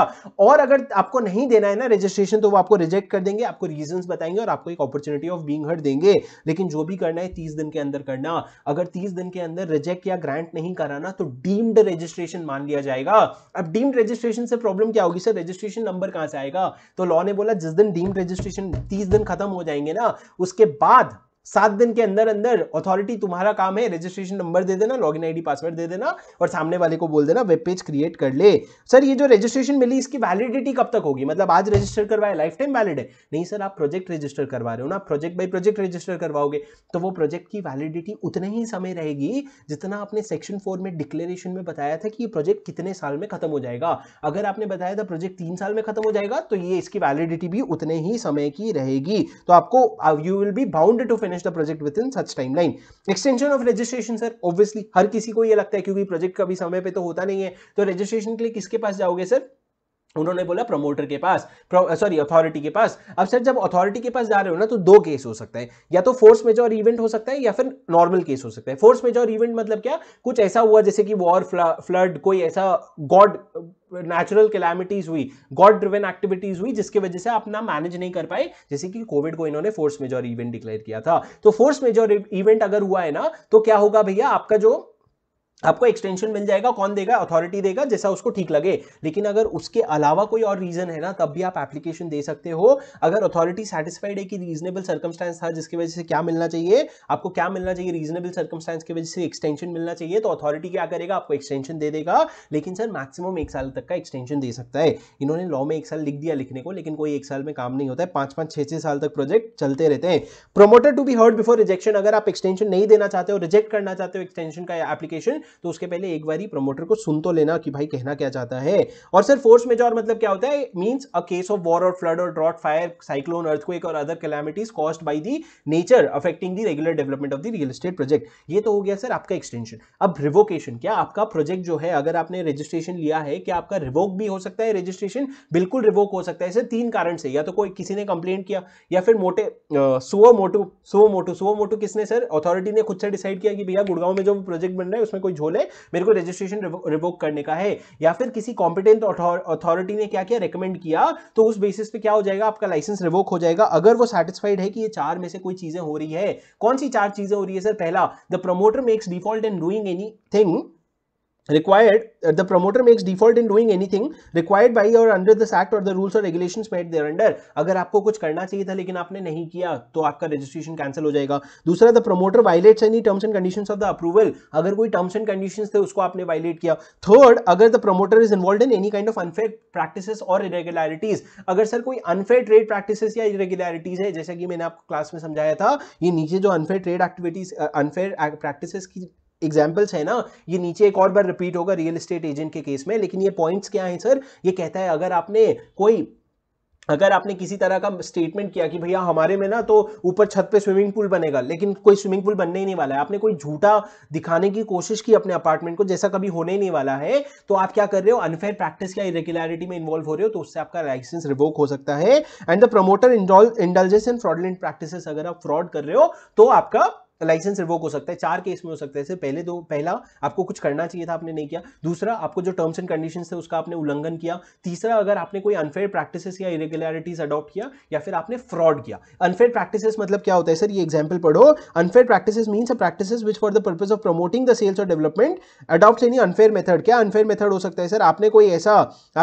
और अगर आपको नहीं देना है ना रजिस्ट्रेशन तो वो आपको रिजेक्ट कर देंगे आपको रीजन बताएंगे और आपको एक अपॉर्चुनिटी ऑफ बींग हट देंगे लेकिन जो भी करना है तीस दिन के अंदर करना अगर तीस दिन के अंदर अंदर रिजेक्ट या ग्रांट नहीं कराना तो डीम्ड रजिस्ट्रेशन मान लिया जाएगा अब डीम्ड रजिस्ट्रेशन से प्रॉब्लम क्या होगी सर रजिस्ट्रेशन नंबर कहां से आएगा तो लॉ ने बोला जिस दिन डीम्ड रजिस्ट्रेशन तीस दिन खत्म हो जाएंगे ना उसके बाद सात दिन के अंदर अंदर अथॉरिटी तुम्हारा काम है रजिस्ट्रेशन नंबर दे देना लॉगिन आईडी पासवर्ड दे देना और सामने वाले को बोल देना वेब पेज क्रिएट कर ले सर ये जो रजिस्ट्रेशन मिली इसकी वैलिडिटी कब तक होगी मतलब आज रजिस्टर करवाए लाइफ टाइम वैलिड है नहीं सर आप प्रोजेक्ट रजिस्टर करवा रहे हो ना प्रोजेक्ट बाई प्रोजेक्ट रजिस्टर करवाओगे तो वो प्रोजेक्ट की वैलिडिटी उतने ही समय रहेगी जितना आपने सेक्शन फोर में डिक्लेरेशन में बताया था कि ये प्रोजेक्ट कितने साल में खत्म हो जाएगा अगर आपने बताया था प्रोजेक्ट तीन साल में खत्म हो जाएगा तो ये इसकी वैलिडिटी भी उतने ही समय की रहेगी तो आपको you will be bound to finish finish the project within such timeline extension of registration sir obviously हर किसी को ये लगता है क्योंकि प्रोजेक्ट का भी समय पे तो होता नहीं है तो रजिस्ट्रेशन के लिए किसके पास जाओगे सर उन्होंने बोला प्रमोटर के पास सॉरी अथॉरिटी के पास अब सर जब अथॉरिटी के पास जा रहे हो ना तो दो केस हो सकता है या तो फोर्स मेजर इवेंट हो सकता है या फिर नॉर्मल केस हो सकता है फोर्स मेजर इवेंट मतलब क्या कुछ ऐसा हुआ जैसे कि वॉर फ्लड कोई ऐसा गॉड नेचुरल कैलामिटीज हुई गॉड ड्रिवन एक्टिविटीज हुई जिसकी वजह से अपना मैनेज नहीं कर पाए जैसे कि कोविड को इन्होंने फोर्स मेजर इवेंट डिक्लेयर किया था तो फोर्स मेजर इवेंट अगर हुआ है ना तो क्या होगा भैया आपका जो आपको एक्सटेंशन मिल जाएगा कौन देगा अथॉरिटी देगा जैसा उसको ठीक लगे लेकिन अगर उसके अलावा कोई और रीजन है ना तब भी आप एप्लीकेशन दे सकते हो अगर अथॉरिटी सेटिस्फाइड है कि रीजनेबल सर्कमस्टेंस था जिसकी वजह से क्या मिलना चाहिए आपको क्या मिलना चाहिए रीजनेबल सर्कमस्टांस की वजह से एक्सटेंशन मिलना चाहिए तो अथॉरिटी क्या करेगा आपको एक्सटेंशन दे देगा लेकिन सर मैक्सिमम एक साल तक का एक्सटेंशन दे सकता है इन्होंने लॉ में एक साल लिख दिया लिखने को लेकिन कोई एक साल में काम नहीं होता है पांच पांच छह छह साल तक प्रोजेक्ट चलते रहते हैं promoter to be heard before rejection अगर आप एक्सटेंशन नहीं देना चाहते हो रिजेक्ट करना चाहते हो एक्सटेंशन का एप्लीकेशन तो उसके पहले एक बार ही प्रमोटर को सुन तो लेना कि भाई कहना क्या चाहता है और सर फोर्स मेजोर मतलब क्या होता है means a case of war और फ्लड और ड्रॉट फायर साइक्लोन अर्थक्वेक और other calamities caused by the nature affecting the regular development of the real estate project ये तो हो गया सर आपका एक्सटेंशन अब रिवोकेशन क्या आपका प्रोजेक्ट जो है अगर आपने रजिस्ट्रेशन लिया है क्या आपका रिवोक भी हो सकता है रजिस्ट्रेशन बिल्कुल रिवोक हो सकता है सर तीन कारण से या तो कोई किसी ने कंप्लेन किया या फिर मोटे सुवो मोटू सुवो मोटू सुवो मोटू किसने सर अथॉरिटी ने खुद से डिसाइड किया कि भैया गुड़गांव में जो प्रोजेक्ट बन रहा है उसमें कोई कोई झोल है मेरे को रजिस्ट्रेशन रिवोक करने का है या फिर किसी कॉम्पिटेंट अथॉरिटी ने क्या किया रिकमेंड किया तो उस बेसिस पे क्या हो जाएगा आपका लाइसेंस रिवोक हो जाएगा अगर वो सेटिस्फाइड है कि ये चार में से कोई चीजें हो रही है कौन सी चार चीजें हो रही है सर पहला the promoter makes default and doing anything required uh, the promoter makes default in doing anything required by or under this act or the rules or regulations made there under अगर आपको कुछ करना चाहिए था लेकिन आपने नहीं किया तो आपका रजिस्ट्रेशन कैंसिल हो जाएगा दूसरा the promoter violates any terms and conditions of the approval अगर कोई टर्म्स एंड कंडीशंस थे उसको आपने वायलेट किया थर्ड अगर the promoter is involve in any kind of unfair practice और इरेगुलरिटीज अगर सर कोई अनफेयर ट्रेड प्रैक्टिस या इरेगुलरिटीज है जैसा कि मैंने आपको क्लास में समझाया था ये नीचे जो unfair trade activities unfair practice की एग्जाम्पल्स है ना ये नीचे एक और बार रिपीट होगा रियल एस्टेट एजेंट के केस में लेकिन ये पॉइंट्स क्या हैं सर ये कहता है अगर आपने कोई अगर आपने किसी तरह का स्टेटमेंट किया कि भैया हमारे में ना तो ऊपर छत पे स्विमिंग पूल बनेगा लेकिन कोई स्विमिंग पूल बनने ही नहीं वाला है आपने कोई झूठा दिखाने की कोशिश की अपने अपार्टमेंट को जैसा कभी होने ही नहीं वाला है तो आप क्या कर रहे हो अनफेयर प्रैक्टिस या इरेगुलरिटी में इन्वॉल्व हो रहे हो तो उससे आपका लाइसेंस रिवोक हो सकता है and the promoter indulges in fraudulent practice अगर आप फ्रॉड कर रहे हो तो आपका तो लाइसेंस रिवोक हो सकता है चार केस में हो सकता है पहले दो पहला आपको कुछ करना चाहिए था आपने नहीं किया दूसरा आपको जो टर्म्स एंड कंडीशन थे उसका आपने उल्लंघन किया तीसरा अगर आपने कोई अनफेयर प्रैक्टिस या इरेगुलरिटीज अडॉप्ट किया या फिर आपने फ्रॉड किया अनफेयर प्रैक्टिस मतलब क्या होता है सर ये एग्जाम्पल पढ़ो unfair practice means practice which for the purpose of promoting the sales और development adopt any unfair method क्या अनफेयर मेथड हो सकता है सर आपने कोई ऐसा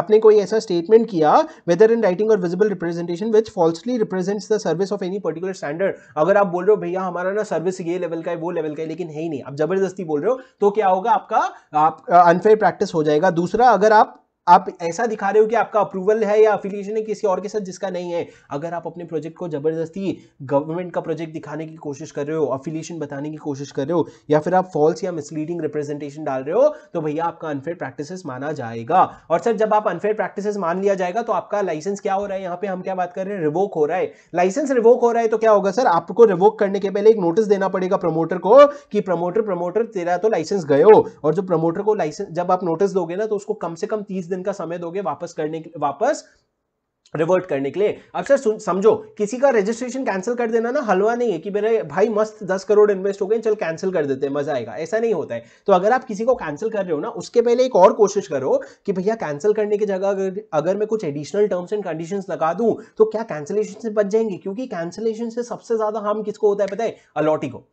आपने कोई ऐसा स्टेटमेंट किया वेदर इन राइटिंग और visible representation which falsely represents the service of any particular standard अगर आप बोल रहे हो भैया हमारा ना सर्विस ये लेवल का है वो लेवल का है लेकिन है ही नहीं आप जबरदस्ती बोल रहे हो तो क्या होगा आपका आप अनफेयर प्रैक्टिस हो जाएगा दूसरा अगर आप आप ऐसा दिखा रहे हो कि आपका अप्रूवल है या अफिलिएशन है किसी और के साथ जिसका नहीं है अगर आप अपने प्रोजेक्ट को जबरदस्ती गवर्नमेंट का प्रोजेक्ट दिखाने की कोशिश कर रहे हो अफिलिएशन बताने की कोशिश कर रहे हो या फिर आप फॉल्स या मिसलीडिंग रिप्रेजेंटेशन डाल रहे हो तो भैया आपका अनफेयर प्रैक्टिस माना जाएगा और सर जब आप अनफेयर प्रैक्टिस मान लिया जाएगा तो आपका लाइसेंस क्या हो रहा है यहाँ पे हम क्या बात कर रहे हैं रिवोक हो रहा है लाइसेंस रिवोक हो रहा है तो क्या होगा सर आपको रिवोक करने के पहले एक नोटिस देना पड़ेगा प्रमोटर को कि प्रमोटर प्रमोटर तेरा तो लाइसेंस गए और जो प्रमोटर को लाइसेंस जब आप नोटिस दोगे ना तो उसको कम से कम तीस दिन का समय दोगे वापस करने वापस रिवर्ट करने के लिए अब सर समझो किसी का रजिस्ट्रेशन कैंसिल कर देना ना हलवा नहीं है कि मेरे भाई मस्त दस करोड़ इन्वेस्ट हो गए चल कैंसिल कर देते हैं मजा आएगा ऐसा नहीं होता है तो अगर आप किसी को कैंसिल कर रहे हो ना उसके पहले एक और कोशिश करो कि भैया कैंसिल करने की जगह अगर अगर मैं कुछ एडिशनल टर्म्स एंड कंडीशन लगा दूँ तो क्या कैंसिलेशन से बच जाएंगे क्योंकि कैंसिलेशन से सबसे ज्यादा हार्म किसको होता है पता है अलॉटी को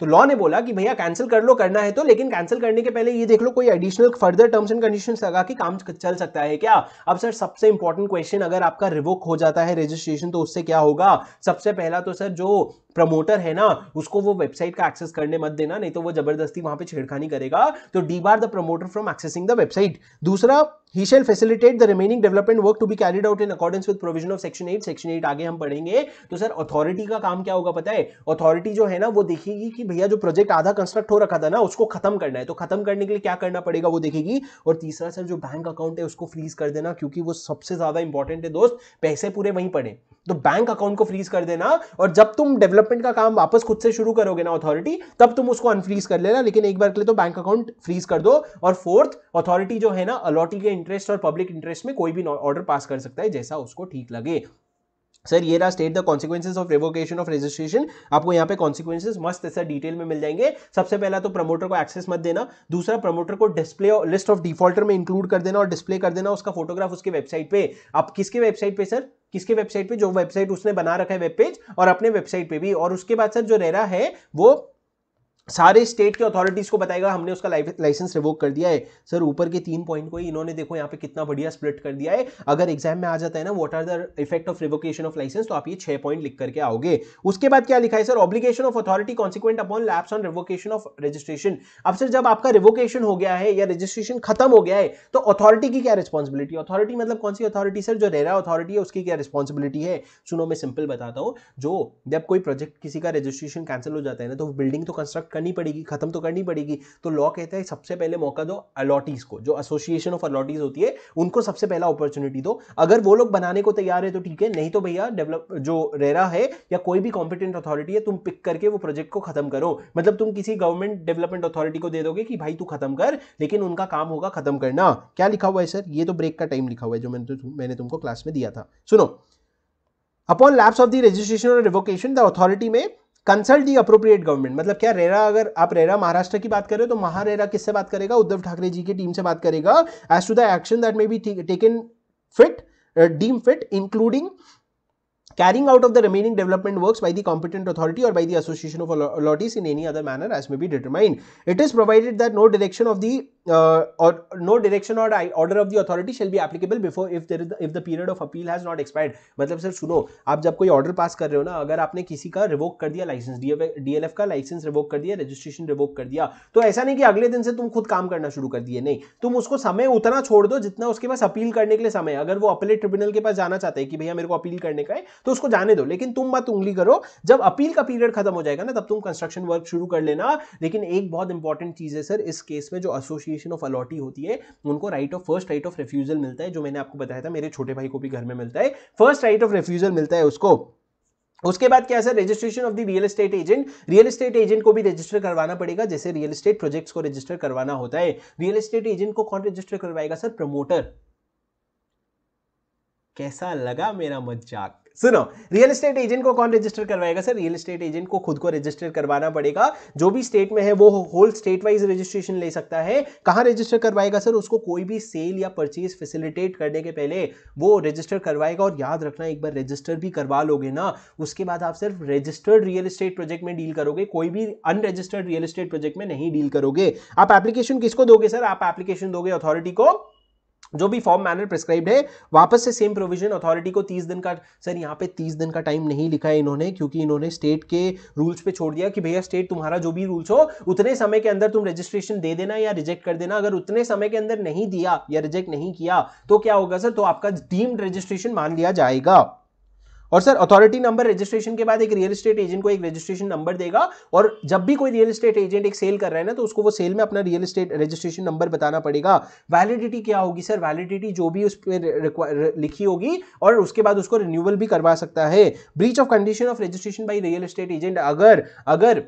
तो लॉ ने बोला कि भैया कैंसिल कर लो करना है तो लेकिन कैंसिल करने के पहले ये देख लो कोई additional further terms and conditions लगा कि काम चल सकता है क्या अब सर सबसे इंपॉर्टेंट क्वेश्चन अगर आपका रिवोक हो जाता है रजिस्ट्रेशन तो उससे क्या होगा सबसे पहला तो सर जो प्रमोटर है ना उसको वो वेबसाइट का एक्सेस करने मत देना नहीं तो वो जबरदस्ती वहां पे छेड़खानी करेगा तो debar the promoter from accessing the website दूसरा he shall facilitate the remaining development work to be carried out in accordance with provision of section eight section eight आगे हम पढ़ेंगे तो सर अथॉरिटी का काम क्या होगा पता है अथॉरिटी जो है ना वो देखेगी कि भैया जो प्रोजेक्ट आधा कंस्ट्रक्ट हो रखा था ना उसको खत्म करना है तो खत्म करने के लिए क्या करना पड़ेगा वो देखेगी और तीसरा सर जो बैंक अकाउंट है उसको फ्रीज कर देना क्योंकि वो सबसे ज्यादा इंपॉर्टेंट है दोस्त पैसे पूरे वहीं पड़े तो बैंक अकाउंट को फ्रीज कर देना और जब तुम डेवलपमेंट का काम वापस खुद से शुरू करोगे ना अथॉरिटी तब तुम उसको अनफ्रीज कर लेना लेकिन एक बार के लिए तो बैंक अकाउंट फ्रीज कर दो और फोर्थ अथॉरिटी जो है ना अलॉटी के इंटरेस्ट और पब्लिक इंटरेस्ट में कोई भी ऑर्डर पास कर सकता है जैसा उसको ठीक लगे सर ये रहा state the consequences of revocation of registration आपको यहाँ पे कॉन्सिक्वेंसेज मस्त ऐसा डिटेल में मिल जाएंगे सबसे पहला तो प्रमोटर को एक्सेस मत देना दूसरा प्रमोटर को डिस्प्ले लिस्ट ऑफ डिफॉल्टर में इंक्लूड कर देना और डिस्प्ले कर देना उसका फोटोग्राफ उसके वेबसाइट पे आप किसके वेबसाइट पे सर किसके वेबसाइट पे जो वेबसाइट उसने बना रखा है वेब पेज और अपने वेबसाइट पे भी और उसके बाद सर जो रह रहा है वो सारे स्टेट के अथॉरिटीज़ को बताएगा हमने उसका लाइसेंस रिवोक कर दिया है सर ऊपर के तीन पॉइंट को ही इन्होंने देखो यहाँ पे कितना बढ़िया स्प्लिट कर दिया है अगर एग्जाम में आ जाता है ना what are the effect of revocation of license तो आप ये छह पॉइंट लिख करके आओगे उसके बाद क्या लिखा है sir obligation of authority consequent upon lapse on revocation of registration अब सर जब आपका रिवोकेशन हो गया है या रजिस्ट्रेशन खत्म हो गया है तो अथॉरिटी की क्या रिस्पॉन्सिबिलिटी अथॉरिटी मतलब कौन सी अथॉरिटी सर जो रेरा अथॉरिटी है उसकी क्या रिस्पॉन्सिबिलिटी है सुनो मैं सिंपल बताता हूँ जो जब कोई प्रोजेक्ट किसी का रजिस्ट्रेशन कैंसिल हो जाता है ना तो बिल्डिंग तो कंस्ट्रक्ट करनी पड़ेगी खत्म तो करनी पड़ेगी तो लॉ कहता है सबसे पहले मौका दो अलॉटीज को जो एसोसिएशन ऑफ अलॉटीज होती है उनको सबसे पहला अपॉर्चुनिटी दो अगर वो लोग बनाने को तैयार है तो ठीक है नहीं तो भैया डेवलप जो रेरा है या कोई भी कॉम्पिटेंट अथॉरिटी है तुम पिक करके वो प्रोजेक्ट को खत्म करो मतलब तुम किसी गवर्नमेंट डेवलपमेंट अथॉरिटी को दे दोगे कि भाई तू खत्म कर लेकिन उनका काम होगा खत्म करना क्या लिखा हुआ है सर ये तो ब्रेक का टाइम लिखा हुआ है जो मैंने मैंने तुमको क्लास में दिया था सुनो upon lapse of the registration और revocation the authority may consult the appropriate government मतलब क्या रेरा अगर आप रेरा महाराष्ट्र की बात करें तो महारेरा किससे बात करेगा उद्धव ठाकरे जी की टीम से बात करेगा as to the action that may be taken fit deem fit including carrying out of the remaining development works by the competent authority or by the association of allottees in any other manner as may be determined. It is provided that no direction of the uh, or no direction or order of the authority shall be applicable before if there is if the period of appeal has not expired. मतलब sir सुनो आप जब कोई order pass कर रहे हो ना अगर आपने किसी का रिवोक कर दिया लाइसेंस डीएलएफ का लाइसेंस रिवोक कर दिया रजिस्ट्रेशन रिवोक कर दिया तो ऐसा नहीं कि अगले दिन से तुम खुद काम करना शुरू कर दिए नहीं तुम उसको समय उतना छोड़ दो जितना उसके पास अपील करने के लिए समय अगर वो अपीलेट ट्रिब्यूनल के पास जाना चाहते हैं कि भैया मेरे को अपील करने का है तो उसको जाने दो लेकिन तुम मत उंगली करो जब अपील का पीरियड खत्म हो जाएगा ना तब तुम कंस्ट्रक्शन वर्क शुरू कर लेना लेकिन एक बहुत इंपॉर्टेंट चीज़ है सर इस केस में जो एसोसिएशन ऑफ अलॉटी होती है उनको right of first right of refusal मिलता है जो मैंने आपको बताया था मेरे छोटे भाई को भी घर में मिलता है फर्स्ट राइट ऑफ रिफ्यूजल मिलता है उसको उसके बाद क्या है sir registration of the real estate agent real estate agent को भी रजिस्टर करवाना पड़ेगा जैसे रियल एस्टेट प्रोजेक्ट्स को रजिस्टर करवाना होता है रियल एस्टेट एजेंट को कौन रजिस्टर करवाएगा सर प्रमोटर कैसा लगा मेरा मजाक सुनो रियल स्टेट एजेंट को कौन रजिस्टर करवाएगा सर रियल स्टेट एजेंट को खुद को रजिस्टर करवाना पड़ेगा जो भी स्टेट में है वो होल स्टेट वाइज रजिस्ट्रेशन ले सकता है कहाँ रजिस्टर करवाएगा सर उसको कोई भी सेल या परचेज फैसिलिटेट करने के पहले वो रजिस्टर करवाएगा और याद रखना एक बार रजिस्टर भी करवा लोगे ना उसके बाद आप सिर्फ रजिस्टर्ड रियल स्टेट प्रोजेक्ट में डील करोगे कोई भी अनरजिस्टर्ड रियल स्टेट प्रोजेक्ट में नहीं डील करोगे आप एप्लीकेशन किसको दोगे सर आप एप्लीकेशन दोगे अथॉरिटी को जो भी फॉर्म मैनर प्रिस्क्राइब है वापस से सेम प्रोविजन अथॉरिटी को 30 दिन का सर यहाँ पे 30 दिन का टाइम नहीं लिखा है इन्होंने क्योंकि इन्होंने स्टेट के रूल्स पे छोड़ दिया कि भैया स्टेट तुम्हारा जो भी रूल्स हो उतने समय के अंदर तुम रजिस्ट्रेशन दे देना या रिजेक्ट कर देना अगर उतने समय के अंदर नहीं दिया या रिजेक्ट नहीं किया तो क्या होगा सर तो आपका डीम्ड रजिस्ट्रेशन मान लिया जाएगा और सर अथॉरिटी नंबर रजिस्ट्रेशन के बाद एक रियल स्टेट एजेंट को एक रजिस्ट्रेशन नंबर देगा और जब भी कोई रियल स्टेट एजेंट एक सेल कर रहा है ना तो उसको वो सेल में अपना रियल स्टेट रजिस्ट्रेशन नंबर बताना पड़ेगा वैलिडिटी क्या होगी सर वैलिडिटी जो भी उस पर लिखी होगी और उसके बाद उसको रिन्यूअल भी करवा सकता है breach of condition of registration by real state agent अगर अगर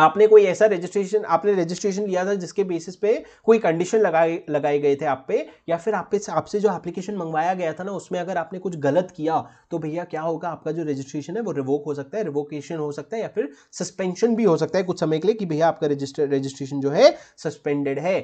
आपने कोई ऐसा रजिस्ट्रेशन आपने रजिस्ट्रेशन लिया था जिसके बेसिस पे कोई कंडीशन लगाए लगाए गए थे आप पे या फिर आप पे आपसे जो एप्लीकेशन मंगवाया गया था ना उसमें अगर आपने कुछ गलत किया तो भैया क्या होगा आपका जो रजिस्ट्रेशन है वो रिवोक हो सकता है रिवोकेशन हो सकता है या फिर सस्पेंशन भी हो सकता है कुछ समय के लिए कि भैया आपका रजिस्टर रजिस्ट्रेशन जो है सस्पेंडेड है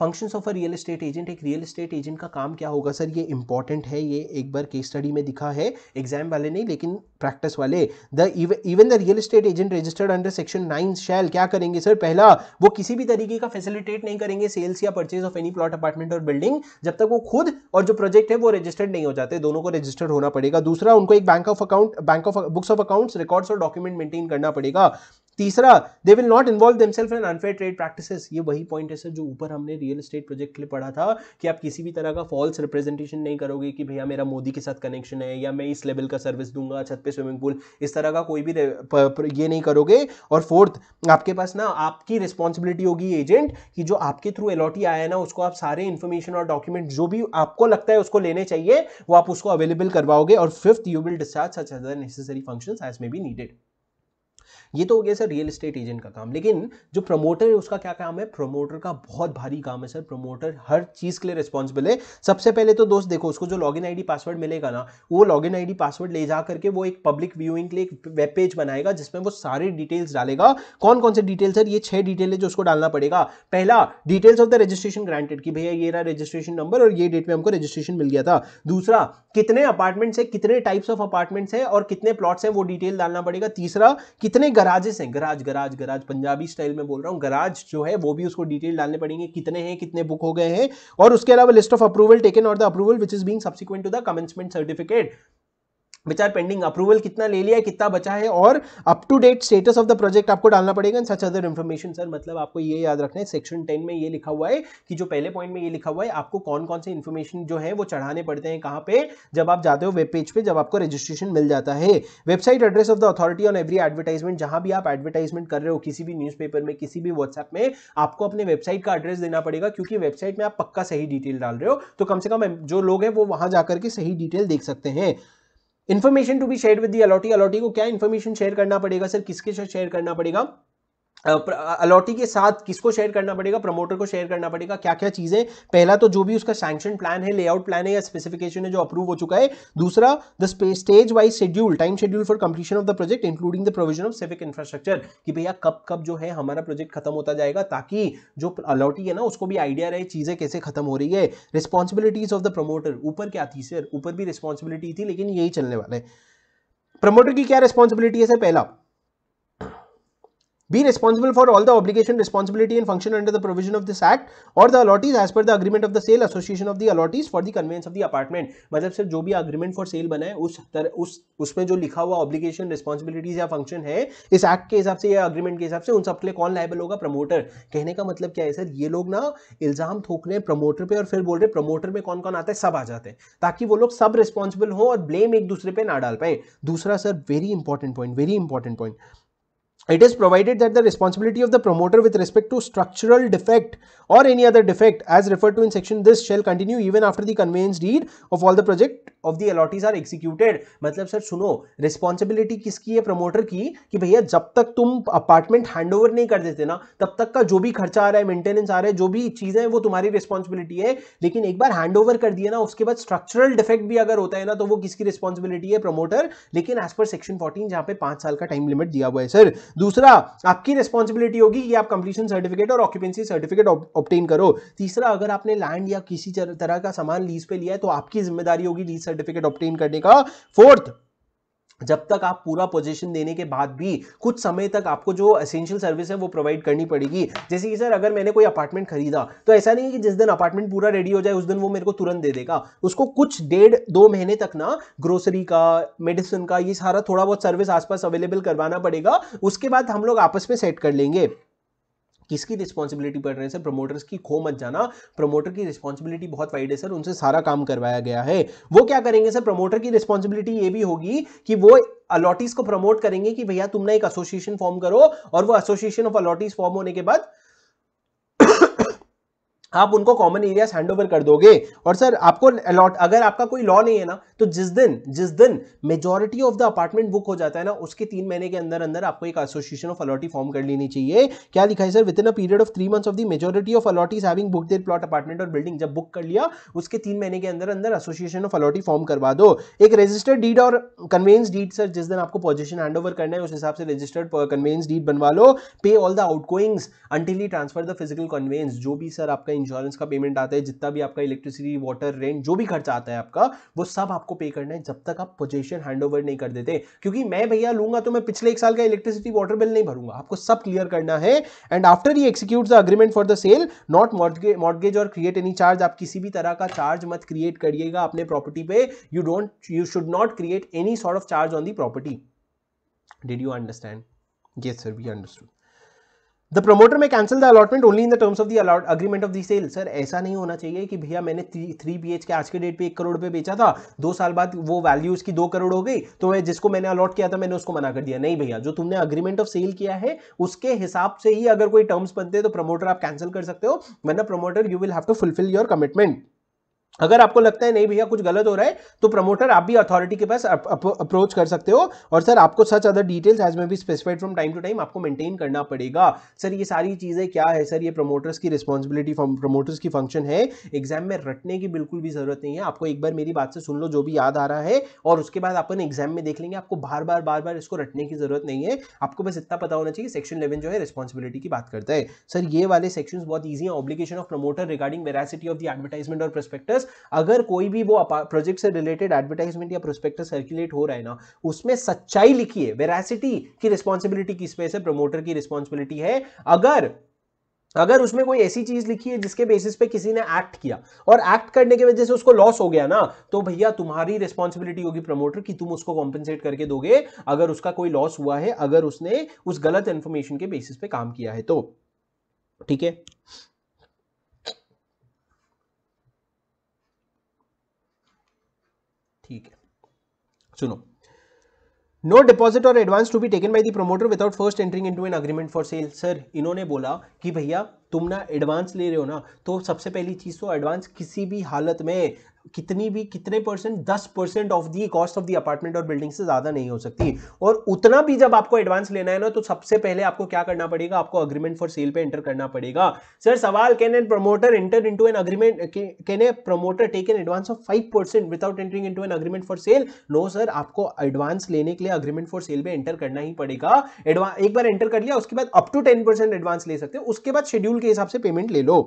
functions of a real estate agent एक रियल एस्टेट एजेंट का काम क्या होगा सर ये इंपॉर्टेंट है ये एक बार केस स्टडी में दिखा है एग्जाम वाले नहीं लेकिन प्रैक्टिस वाले the even the real estate agent registered under section nine shall क्या करेंगे सर पहला वो किसी भी तरीके का फैसिलिटेट नहीं करेंगे सेल्स या purchase of any plot apartment और बिल्डिंग जब तक वो खुद और जो प्रोजेक्ट है वो रजिस्टर्ड नहीं हो जाते दोनों को रजिस्टर्ड होना पड़ेगा दूसरा उनको एक bank of account bank of books of accounts records और डॉक्यूमेंट मेंटेन करना पड़ेगा तीसरा they will not involve themselves in unfair trade practice ये वही पॉइंट है सर जो ऊपर हमने रियल एस्टेट प्रोजेक्ट के लिए पढ़ा था कि आप किसी भी तरह का फॉल्स रिप्रेजेंटेशन नहीं करोगे कि भैया मेरा मोदी के साथ कनेक्शन है या मैं इस लेवल का सर्विस दूंगा छत पे स्विमिंग पूल इस तरह का कोई भी ये नहीं करोगे और फोर्थ आपके पास ना आपकी रिस्पॉन्सिबिलिटी होगी एजेंट कि जो आपके थ्रू एलॉटी आया है ना उसको आप सारे इन्फॉर्मेशन और डॉक्यूमेंट जो भी आपको लगता है उसको लेने चाहिए वो आप उसको अवेलेबल करवाओगे और fifth you will discharge such other necessary function as may be needed ये तो हो गया सर रियल इस्टेट एजेंट का काम लेकिन जो प्रमोटर है उसका क्या काम है प्रमोटर का बहुत भारी काम है सर प्रमोटर हर चीज़ के लिए रिस्पॉन्सिबल है सबसे पहले तो दोस्त देखो उसको जो लॉगिन आईडी पासवर्ड मिलेगा ना वो लॉगिन आईडी पासवर्ड ले जा करके वो एक पब्लिक व्यूइंग के लिए एक वेब पेज बनाएगा जिसमें वो सारे डिटेल्स डालेगा कौन कौन से डिटेल सर ये छह डिटेल है जो उसको डालना पड़ेगा पहला details of the registration granted कि भैया ये रहा रजिस्ट्रेशन नंबर और ये डेट में हमको रजिस्ट्रेशन मिल गया था दूसरा कितने अपार्टमेंट्स है कितने टाइप्स ऑफ अपार्टमेंट्स है और कितने प्लॉट्स हैं वो डिटेल डालना पड़ेगा तीसरा कितने गराजेस हैं garage garage garage Punjabi style में बोल रहा हूँ गराज जो है वो भी उसको डिटेल डालने पड़ेंगे कितने हैं कितने बुक हो गए हैं और उसके अलावा लिस्ट ऑफ अप्रूवल टेकन और the approval which is being subsequent to the commencement certificate which are pending approval कितना ले लिया है कितना बचा है और up to date status of the project आपको डालना पड़ेगा सच अदर इन्फॉर्मेशन सर मतलब आपको ये याद रखना है सेक्शन टेन में ये लिखा हुआ है कि जो पहले पॉइंट में ये लिखा हुआ है आपको कौन कौन से इन्फॉर्मेशन जो है वो चढ़ाने पड़ते हैं कहाँ पे जब आप जाते हो वेब पेज पे जब आपको रजिस्ट्रेशन मिल जाता है website address of the authority on every advertisement जहां भी आप एडवर्टाइजमेंट कर रहे हो किसी भी न्यूज़पेपर में किसी भी व्हाट्सएप में आपको अपने वेबसाइट का एड्रेस देना पड़ेगा क्योंकि वेबसाइट में आप पक्का सही डिटेल डाल रहे हो तो कम से कम जो लोग हैं वो वहां जाकर के सही डिटेल देख सकते हैं information to be share with the allottee allottee को क्या इन्फॉर्मेशन शेयर करना पड़ेगा सर किसके साथ शेयर करना पड़ेगा अलॉटी के साथ किसको शेयर करना पड़ेगा प्रमोटर को शेयर करना पड़ेगा क्या क्या चीजें पहला तो जो भी उसका सैंक्शन प्लान है लेआउट प्लान है या स्पेसिफिकेशन है जो अप्रूव हो चुका है दूसरा the stage wise schedule time schedule for completion of the project including the provision of civic infrastructure कि भैया कब कब जो है हमारा प्रोजेक्ट खत्म होता जाएगा ताकि जो अलॉटी है ना उसको भी आइडिया रहे चीजें कैसे खत्म हो रही है रिस्पॉन्सिबिलिटीज ऑफ द प्रमोटर ऊपर क्या थी सर ऊपर भी रिस्पॉन्सिबिलिटी थी लेकिन यही चलने वाला है प्रमोटर की क्या रिस्पॉन्सिबिलिटी है सर पहला be responsible for all the obligation, responsibility and function under the provision of this act or the allottees as per the agreement of the sale association of the allottees for the conveyance of the apartment मतलब sir जो भी agreement for sale बना है उस तर, उस उसमें जो लिखा हुआ obligation, responsibilities या function है इस act के हिसाब से या agreement के हिसाब से उन सब के लिए कौन liable होगा promoter कहने का मतलब क्या है सर ये लोग ना इल्जाम थोक रहे हैं promoter पे और फिर बोल रहे promoter में कौन कौन आता है सब आ जाते हैं ताकि वो लोग सब responsible हो और blame एक दूसरे पे ना डाल पाए दूसरा sir very important point very important point it is provided that the responsibility of the promoter with respect to structural defect or any other defect as referred to in section this shall continue even after the conveyance deed of all the project of the allottees are executed मतलब sir सुनो responsibility किसकी है promoter की कि भैया जब तक तुम अपार्टमेंट हैंडओवर नहीं कर देते ना तब तक का जो भी खर्चा आ रहा है मेंटेनेंस आ रहा है जो भी चीजें हैं वो तुम्हारी रिस्पॉन्सिबिलिटी है लेकिन एक बार हैंडओवर कर दिया ना उसके बाद स्ट्रक्चरल डिफेक्ट भी अगर होता है ना तो वो किसकी रिस्पॉन्सिबिलिटी है प्रमोटर लेकिन एज पर सेक्शन फोर्टीन जहां पे पांच साल का टाइम लिमिट दिया हुआ है सर दूसरा आपकी रिस्पॉन्सिबिलिटी होगी कि आप कंप्लीशन सर्टिफिकेट और ऑक्यूपेंसी सर्टिफिकेट ऑप्टेन करो तीसरा अगर आपने लैंड या किसी तरह का सामान लीज पे लिया है तो आपकी जिम्मेदारी होगी लीज सर्टिफिकेट ऑप्टेन करने का फोर्थ जब तक आप पूरा पोजीशन देने के बाद भी कुछ समय तक आपको जो एसेंशियल सर्विस है वो प्रोवाइड करनी पड़ेगी जैसे कि सर अगर मैंने कोई अपार्टमेंट खरीदा तो ऐसा नहीं है कि जिस दिन अपार्टमेंट पूरा रेडी हो जाए उस दिन वो मेरे को तुरंत दे देगा उसको कुछ डेढ़ दो महीने तक ना ग्रोसरी का मेडिसिन का ये सारा थोड़ा बहुत सर्विस आसपास अवेलेबल करवाना पड़ेगा उसके बाद हम लोग आपस में सेट कर लेंगे किसकी रिस्पॉन्सिबिलिटी पड़ रहे हैं सर प्रमोटर्स की खो मत जाना प्रमोटर की रिस्पॉन्सिबिलिटी बहुत वाइड है सर उनसे सारा काम करवाया गया है वो क्या करेंगे सर प्रमोटर की रिस्पॉन्सिबिलिटी ये भी होगी कि वो अलॉटीज को प्रमोट करेंगे कि भैया तुमने एक एसोसिएशन फॉर्म करो और वो एसोसिएशन ऑफ अलॉटीज फॉर्म होने के बाद आप उनको कॉमन एरियाज हैंड ओवर कर दोगे और सर आपको अलॉट अगर आपका कोई लॉ नहीं है ना तो जिस दिन जिस दिन majority of the apartment book हो जाता है ना उसके तीन महीने के अंदर अंदर आपको एक एसोसिएशन ऑफ अलॉटी फॉर्म कर लेनी चाहिए क्या लिखा है sir within a period of three months of the majority of allottees having book their plot apartment और बिल्डिंग जब बुक कर लिया उसके तीन महीने के अंदर अंदर एसोसिएशन ऑफ अलॉटी फॉर्म करवा दो एक रजिस्टर्ड डीड और कन्वेंस डीड सर जिस दिन आपको पोजिशन हैंड ओवर करना है उस हिसाब से रजिस्टर्ड कन्वेंस डीड बनवा लो pay all the outgoings until until transfer the physical conveyance जो भी सर आपका इंश्योरेंस का पेमेंट आता है जितना भी आपका इलेक्ट्रिसिटी वाटर रेंट जो भी खर्चा आता है आपका वो सब आपको पे करना है जब तक आप पोजेशन हैंड नहीं कर देते क्योंकि मैं भैया लूंगा तो मैं पिछले एक साल का इलेक्ट्रिसिटी वाटर बिल नहीं भरूंगा आपको सब क्लियर करना है and after he execute the agreement for the sale not mortgage और क्रिएट एनी चार्ज आप किसी भी तरह का चार्ज मत क्रिएट करिएगा अपने प्रॉपर्टी पे you don't you should not create any sort of charge on the property did you understand yes sir we understood the promoter may cancel the allotment only in the terms of the allot agreement of the sale sir ऐसा नहीं होना चाहिए कि भैया मैंने three B H के आज के डेट पे एक करोड़ पे बेचा था दो साल बाद वो वैल्यू उसकी दो करोड़ हो गई तो मैं जिसको मैंने अलॉट किया था मैंने उसको मना कर दिया नहीं भैया जो तुमने अग्रीमेंट ऑफ सेल किया है उसके हिसाब से ही अगर कोई टर्म्स बनते हैं तो प्रमोटर आप कैंसिल कर सकते हो मैंने promoter you will have to fulfil your commitment अगर आपको लगता है नहीं भैया कुछ गलत हो रहा है तो प्रमोटर आप भी अथॉरिटी के पास अप्रोच कर सकते हो और सर आपको such other details as may be specified from time to time आपको मेंटेन करना पड़ेगा सर ये सारी चीज़ें क्या है सर ये प्रमोटर्स की रिस्पॉन्सिबिलिटी प्रमोटर्स की फंक्शन है एग्जाम में रटने की बिल्कुल भी जरूरत नहीं है आपको एक बार मेरी बात से सुन लो जो भी याद आ रहा है और उसके बाद अपन एग्जाम में देख लेंगे आपको बार बार बार बार इसको रटने की जरूरत नहीं है आपको बस इतना पता होना चाहिए सेक्शन इलेवन जो है रिस्पॉन्सिबिलिटी की बात करता है सर ये वाले सेक्शन बहुत ईजी है obligation of promoter regarding veracity of the advertisement और प्रस्पेक्टर्स अगर कोई भी वो प्रोजेक्ट से रिलेटेड एडवर्टाइजमेंट या प्रोस्पेक्टस सर्कुलेट हो रहा है ना उसमें सच्चाई लिखी है वेरासिटी की रिस्पॉन्सिबिलिटी किस पे से प्रमोटर की रिस्पॉन्सिबिलिटी है अगर अगर उसमें कोई ऐसी चीज लिखी है जिसके बेसिस पे किसी ने एक्ट किया और एक्ट करने की वजह से उसको लॉस हो गया ना तो भैया तुम्हारी रिस्पॉन्सिबिलिटी होगी प्रमोटर की तुम उसको कॉम्पनसेट करके दोगे अगर उसका कोई लॉस हुआ है अगर उसने उस गलत इंफॉर्मेशन के बेसिस पे काम किया है तो ठीक है ठीक है सुनो नो डिपॉजिट और advance to be taken by the promoter without first entering into an agreement for sale sir इन्होंने बोला कि भैया तुम ना एडवांस ले रहे हो ना तो सबसे पहली चीज़ तो एडवांस किसी भी हालत में कितनी भी कितने परसेंट दस percent of the cost of the apartment और बिल्डिंग से ज्यादा नहीं हो सकती और उतना भी जब आपको एडवांस लेना है ना तो सबसे पहले आपको क्या करना पड़ेगा आपको अग्रीमेंट फॉर सेल पे एंटर करना पड़ेगा सर सवाल can an promoter enter into an agreement can a promoter take an advance of five percent without entering into an agreement for sale no sir आपको एडवांस लेने के लिए agreement for sale में enter करना ही पड़ेगा एक बार एंटर कर लिया उसके बाद अप टू टेन एडवांस ले सकते हो उसके बाद शेड्यूल के हिसाब से पेमेंट ले लो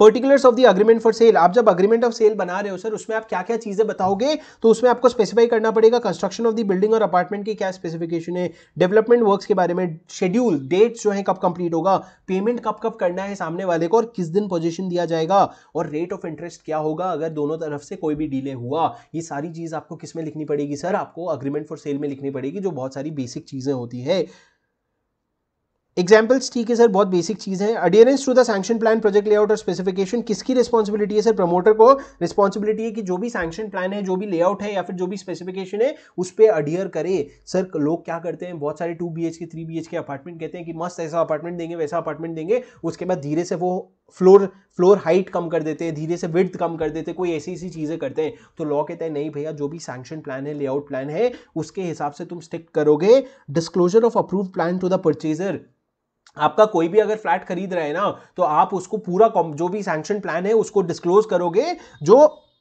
particulars of the agreement for sale आप जब अग्रीमेंट ऑफ सेल बना रहे हो सर उसमें आप क्या क्या चीजें बताओगे तो उसमें आपको स्पेसिफाई करना पड़ेगा कंस्ट्रक्शन ऑफ द बिल्डिंग और अपार्टमेंट की क्या स्पेसिफिकेशन है डेवलपमेंट वर्क के बारे में शेड्यूल डेट्स जो है कब कंप्लीट होगा पेमेंट कब कब करना है सामने वाले को और किस दिन पोजिशन दिया जाएगा और रेट ऑफ इंटरेस्ट क्या होगा अगर दोनों तरफ से कोई भी डिले हुआ ये सारी चीज आपको किसमें लिखनी पड़ेगी सर आपको अग्रीमेंट फॉर सेल में लिखनी पड़ेगी जो बहुत सारी बेसिक चीजें होती है एग्जाम्पल्स ठीक है सर बहुत बेसिक चीज़ है adherence to the sanction plan project layout और स्पेसिफिकेशन किसकी रिस्पॉन्सिबिलिटी है सर प्रमोटर को रिस्पॉन्सिबिलिटी है कि जो भी सैक्शन प्लान है जो भी लेआउट है या फिर जो भी स्पेसिफिकेशन है उस पर अडियर करे सर लोग क्या करते हैं बहुत सारे two B H K three B H K apartment कहते हैं कि मस्त ऐसा अपार्टमेंट देंगे वैसा अपार्टमेंट देंगे उसके बाद धीरे से वो फ्लोर फ्लोर हाइट कम कर देते हैं धीरे से विथ कम कर देते हैं कोई ऐसी ऐसी चीज़ें करते हैं तो लॉ कहते हैं नहीं भैया जो भी सैक्शन प्लान है लेआउट प्लान है उसके हिसाब से तुम स्टिक करोगे disclosure of approve plan to the purchaser आपका कोई भी अगर फ्लैट खरीद रहे हैं ना तो आप उसको पूरा जो भी सैंक्शन प्लान है उसको डिस्क्लोज करोगे जो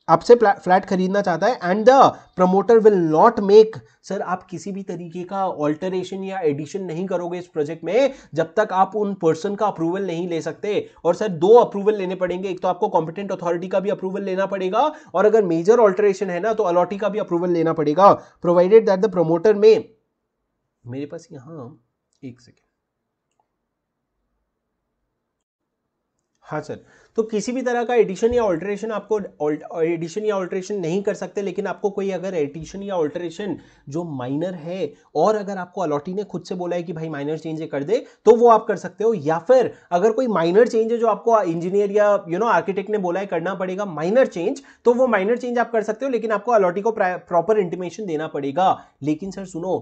आपसे फ्लैट खरीदना चाहता है and the promoter will not make sir आप किसी भी तरीके का ऑल्टरेशन या एडिशन नहीं करोगे इस प्रोजेक्ट में जब तक आप उन पर्सन का अप्रूवल नहीं ले सकते और सर दो अप्रूवल लेने पड़ेंगे एक तो आपको कॉम्पिटेंट अथॉरिटी का भी अप्रूवल लेना पड़ेगा और अगर मेजर ऑल्टरेशन है ना तो अलॉटी का भी अप्रूवल लेना पड़ेगा प्रोवाइडेड दैट द प्रमोटर में मेरे पास यहाँ एक सेकेंड हाँ सर तो किसी भी तरह का एडिशन या ऑल्ट्रेशन आपको एडिशन या ऑल्ट्रेशन नहीं कर सकते लेकिन आपको कोई अगर एडिशन या ऑल्ट्रेशन जो माइनर है और अगर आपको अलॉटी ने खुद से बोला है कि भाई माइनर चेंज कर दे तो वो आप कर सकते हो या फिर अगर कोई माइनर चेंज है जो आपको इंजीनियर या यू नो आर्किटेक्ट ने बोला है करना पड़ेगा माइनर चेंज तो वो माइनर चेंज आप कर सकते हो लेकिन आपको अलॉटी को प्रॉपर इंटीमेशन देना पड़ेगा लेकिन सर सुनो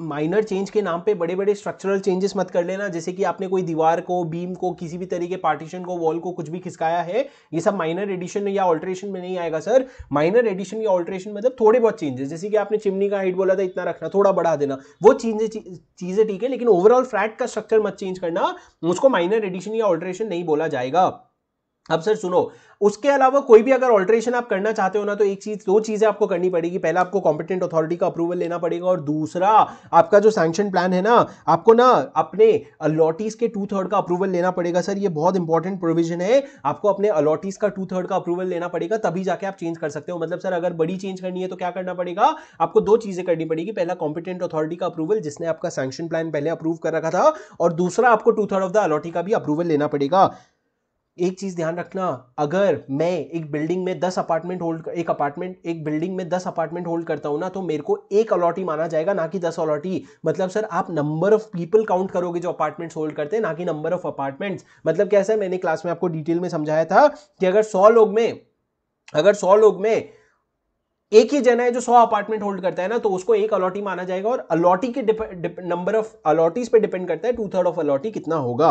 माइनर चेंज के नाम पे बड़े बड़े स्ट्रक्चरल चेंजेस मत कर लेना जैसे कि आपने कोई दीवार को बीम को किसी भी तरीके पार्टीशन को वॉल को कुछ भी खिसकाया है ये सब माइनर एडिशन या ऑल्ट्रेशन में नहीं आएगा सर माइनर एडिशन या ऑल्ट्रेशन मतलब थोड़े बहुत चेंजेस जैसे कि आपने चिमनी का हाइट बोला था इतना रखना थोड़ा बढ़ा देना वो चीजें चीजें ठीक है लेकिन ओवरऑल फ्लैट का स्ट्रक्चर मत चेंज करना उसको माइनर एडिशन या ऑल्ट्रेशन नहीं बोला जाएगा अब सर सुनो उसके अलावा कोई भी अगर ऑल्ट्रेशन आप करना चाहते हो ना तो एक चीज दो चीजें आपको करनी पड़ेगी पहला आपको कॉम्पिटेंट अथॉरिटी का अप्रूवल लेना पड़ेगा और दूसरा आपका जो सैक्शन प्लान है ना आपको ना अपने अलॉटीज के टू थर्ड का अप्रूवल लेना पड़ेगा सर ये बहुत इंपॉर्टेंट प्रोविजन है आपको अपने अलॉटीज का टू थर्ड का अप्रूवल लेना पड़ेगा तभी जाके आप चेंज कर सकते हो मतलब सर अगर बड़ी चेंज करनी है तो क्या करना पड़ेगा आपको दो चीजें करनी पड़ेगी पहला कॉम्पिटेंट अथॉरिटी का अप्रूवल जिसने आपका सैक्शन प्लान पहले अप्रूव कर रखा था और दूसरा आपको two third of the allottee का भी अप्रूवल लेना पड़ेगा एक चीज़ ध्यान रखना अगर मैं एक बिल्डिंग में दस अपार्टमेंट होल्ड एक अपार्टमेंट एक बिल्डिंग में दस अपार्टमेंट होल्ड करता हूं ना तो मेरे को एक अलॉटी माना जाएगा ना कि दस अलॉटी मतलब सर आप नंबर ऑफ पीपल काउंट करोगे जो अपार्टमेंट्स होल्ड करते हैं ना कि नंबर ऑफ अपार्टमेंट्स मतलब कैसा है मैंने क्लास में आपको डिटेल में समझाया था कि अगर सौ लोग में अगर सौ लोग में एक ही जना है जो सौ अपार्टमेंट होल्ड करता है ना तो उसको एक अलॉटी माना जाएगा और अलॉटी के नंबर ऑफ अलॉटीज पे डिपेंड करता है टू थर्ड ऑफ अलॉटी कितना होगा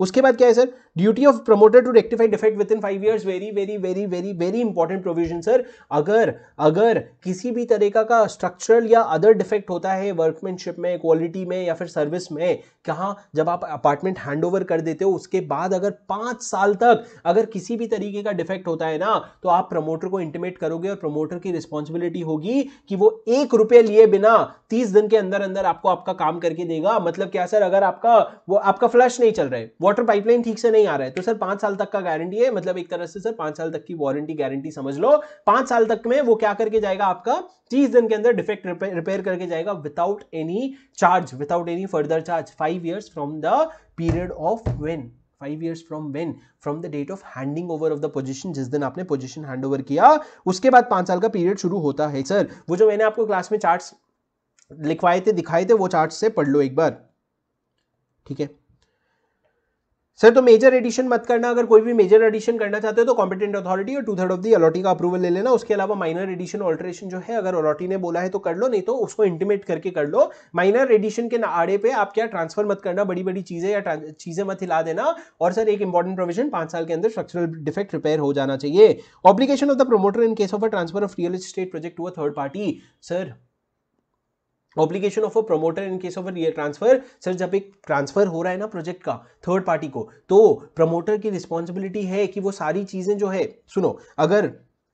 उसके बाद क्या है sir duty of promoter to rectify defect within five year very very very very very important provision sir अगर अगर किसी भी तरीका का स्ट्रक्चरल या अदर डिफेक्ट होता है वर्कमैनशिप में क्वालिटी में या फिर सर्विस में कहाँ जब आप अपार्टमेंट हैंड ओवर कर देते हो उसके बाद अगर पांच साल तक अगर किसी भी तरीके का डिफेक्ट होता है ना तो आप प्रमोटर को इंटीमेट करोगे और प्रमोटर की रिस्पॉन्सिबिलिटी होगी कि वो एक रुपये लिए बिना तीस दिन के अंदर अंदर आपको आपका काम करके देगा मतलब क्या सर अगर आपका वो आपका फ्लैश नहीं चल रहा है वाटर पाइपलाइन ठीक से नहीं आ रहा है तो सर पांच साल तक का गारंटी है मतलब एक तरह से सर पांच साल तक की वारंटी गारंटी समझ लो पांच साल तक में वो क्या करके जाएगा आपका तीस दिन के अंदर डिफेक्ट रिपेयर करके जाएगा without any charge without any further charge five years from the period of when five years from when from the date of handing over of the possession जिस दिन आपने पोजिशन हैंड ओवर किया उसके बाद पांच साल का पीरियड शुरू होता है सर वो जो मैंने आपको क्लास में चार्ट लिखवाए थे दिखाए थे वो चार्ट से पढ़ लो एक बार ठीक है सर तो मेजर एडिशन मत करना अगर कोई भी मेजर एडिशन करना चाहते हो तो कॉम्पिटेंट अथॉरिटी और two third of the allottee का अप्रूवल ले लेना उसके अलावा माइनर एडिशन ऑल्ट्रेशन जो है अगर अलॉटी ने बोला है तो कर लो नहीं तो उसको इंटीमेट करके कर लो माइनर एडिशन के आड़े पे आप क्या ट्रांसफर मत करना बड़ी बड़ी चीज़ें या चीज़ें मत हिला देना और सर एक इंपॉर्टेंट प्रोविजन पांच साल के अंदर स्ट्रक्चरल डिफेक्ट रिपेयर हो जाना चाहिए obligation of the promoter in case of a transfer of real estate project to a third party sir obligation of a promoter in case of real transfer sir जब एक transfer हो रहा है ना project का थर्ड पार्टी को तो promoter की रिस्पॉन्सिबिलिटी है कि वो सारी चीजें जो है सुनो अगर